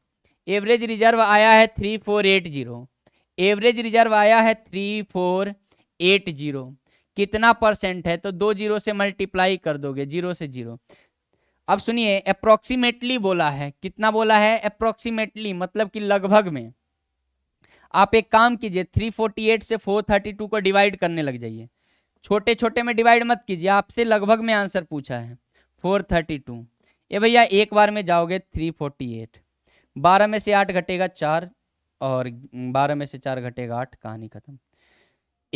एवरेज रिजर्व आया है three four eight zero average reserve आया है थ्री फोर एट जीरो कितना परसेंट है तो दो जीरो से मल्टीप्लाई कर दोगे जीरो से जीरो अब सुनिए अप्रोक्सीमेटली बोला है कितना बोला है अप्रोक्सीमेटली मतलब कि लगभग में आप एक काम कीजिए 348 से 432 को डिवाइड करने लग जाइए छोटे छोटे में डिवाइड मत कीजिए आपसे लगभग में आंसर पूछा है 432 ये भैया एक बार में जाओगे 348 बारह में से आठ घटेगा चार और बारह में से चार घटेगा आठ कहानी खत्म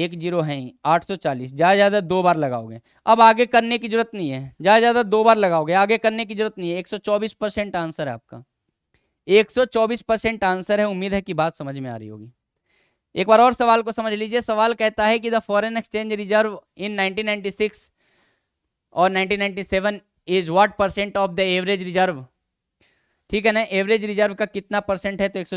एक जीरो है ही आठ सौ चालीस ज़्यादा ज़्यादा दो बार लगाओगे अब आगे करने की जरूरत नहीं है ज़्यादा ज़्यादा दो बार लगाओगे आगे करने की जरूरत नहीं है एक सौ चौबीस परसेंट आंसर है आपका एक सौ चौबीस परसेंट आंसर है उम्मीद है कि बात समझ में आ रही होगी एक बार और सवाल को समझ लीजिए सवाल कहता है कि the foreign exchange reserve in nineteen और nineteen is what percent of the average reserve ठीक है ना एवरेज रिजर्व का कितना परसेंट है तो एक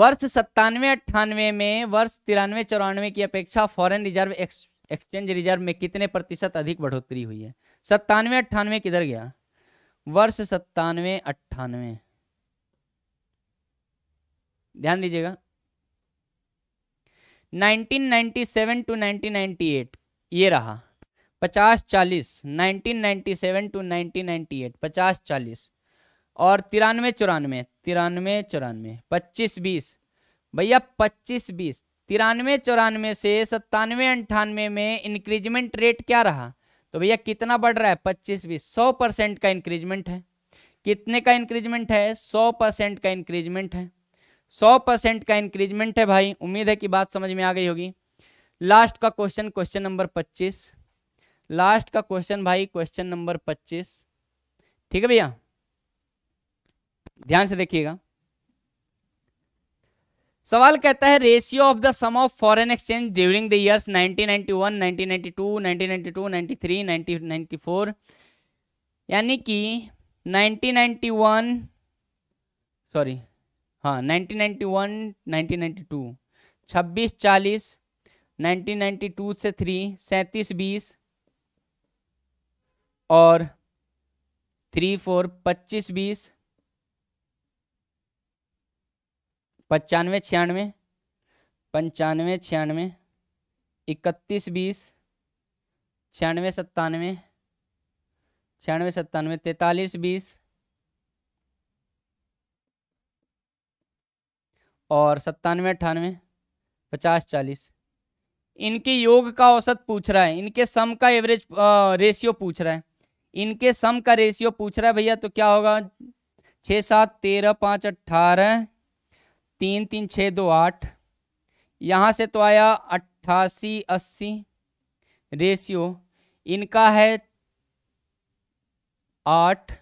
वर्ष सत्तानवे अट्ठानवे में वर्ष तिरानवे चौरानवे की अपेक्षा फॉरेन रिजर्व एक्सचेंज रिजर्व में कितने प्रतिशत अधिक बढ़ोतरी हुई है सत्तानवे अट्ठानवे किधर गया वर्ष सत्तानवे अट्ठानवे ध्यान दीजिएगा 1997 टू 1998 ये रहा 50 40 1997 टू 1998 50 40 और तिरानवे चौरानवे तिरानवे चौरानवे पच्चीस बीस भैया पच्चीस बीस तिरानवे चौरानवे से सत्तानवे अंठानवे में इंक्रीजमेंट रेट क्या रहा तो भैया कितना बढ़ रहा है पच्चीस बीस सौ परसेंट का इंक्रीजमेंट है कितने का इंक्रीजमेंट है सौ परसेंट का इंक्रीजमेंट है सौ परसेंट का इंक्रीजमेंट है भाई उम्मीद है कि बात समझ में आ गई होगी लास्ट का क्वेश्चन क्वेश्चन नंबर पच्चीस लास्ट का क्वेश्चन भाई क्वेश्चन नंबर पच्चीस ठीक है भैया ध्यान से देखिएगा सवाल कहता है ratio of the sum of foreign exchange during the years 1991, 1992, 1992, 93, 1994 यानी कि 1991 सॉरी हाँ 1991, 1992, 26, 40, 1992 से 3, 37, 20 और 3, 4, 25, 20 पचानवे छियानवे पंचानवे छियानवे इकतीस बीस छियानवे सत्तानवे छियानवे सत्तानवे तैतालीस बीस और सत्तानवे अट्ठानवे पचास चालीस इनके योग का औसत पूछ रहा है इनके सम का एवरेज रेशियो पूछ रहा है इनके सम का रेशियो पूछ रहा है भैया तो क्या होगा छः सात तेरह पाँच अट्ठारह तीन तीन छः दो आठ यहाँ से तो आया अट्ठासी अस्सी रेशियो इनका है आठ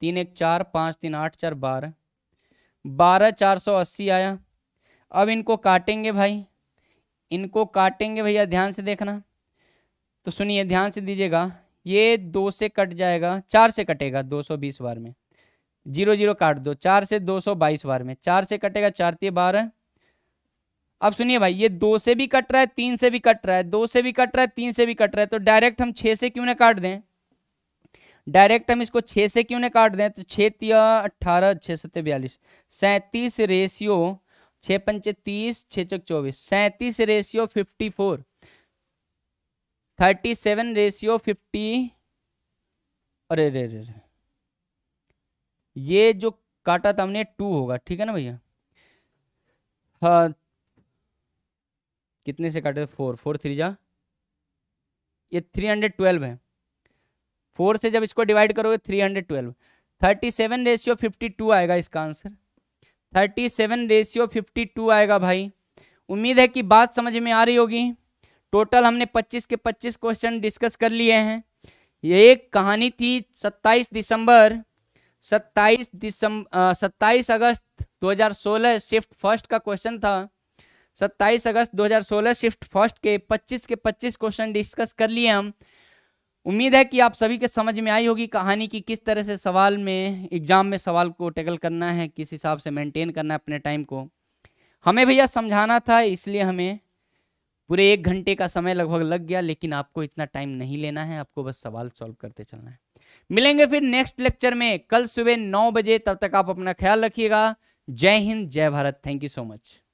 तीन एक चार पाँच तीन आठ चार बारह बारह चार सौ अस्सी आया अब इनको काटेंगे भाई इनको काटेंगे भैया ध्यान से देखना तो सुनिए ध्यान से दीजिएगा ये दो से कट जाएगा चार से कटेगा दो सौ बीस बार में जीरो जीरो काट दो चार से दो सौ बाईस बार में चार से कटेगा चार तीय बारह अब सुनिए भाई ये दो से भी कट रहा है तीन से भी कट रहा है दो से भी कट रहा है तीन से भी कट रहा है तो डायरेक्ट हम छः से क्यों ना काट दें डायरेक्ट हम इसको छः से क्यों ना काट दें तो छः तिया अट्ठारह छह सत्य बयालीस सैंतीस रेशियो छ पंचे तीस छ चौक चौबीस सैंतीस ratio fifty four thirty seven ratio fifty अरे रे रे रे ये जो काटा था हमने टू होगा ठीक है ना भैया हाँ कितने से काटे फोर फोर थ्री जा ये थ्री हंड्रेड ट्वेल्व है फोर से जब इसको डिवाइड करोगे three hundred twelve thirty seven ratio fifty two आएगा इसका answer thirty seven ratio fifty two आएगा भाई उम्मीद है कि बात समझ में आ रही होगी टोटल हमने पच्चीस के पच्चीस क्वेश्चन डिस्कस कर लिए हैं ये एक कहानी थी सत्ताईस दिसंबर सत्ताईस दिसंबर सत्ताईस अगस्त 2016 शिफ्ट फर्स्ट का क्वेश्चन था सत्ताईस अगस्त 2016 शिफ्ट फर्स्ट के 25 के 25 क्वेश्चन डिस्कस कर लिए हम उम्मीद है कि आप सभी के समझ में आई होगी कहानी की किस तरह से सवाल में एग्जाम में सवाल को टैकल करना है किस हिसाब से मेंटेन करना है अपने टाइम को हमें भैया समझाना था इसलिए हमें पूरे एक घंटे का समय लगभग लग गया लेकिन आपको इतना टाइम नहीं लेना है आपको बस सवाल सॉल्व करते चलना है मिलेंगे फिर नेक्स्ट लेक्चर में कल सुबह नौ बजे तब तक आप अपना ख्याल रखिएगा जय हिंद जय Bharat thank you so much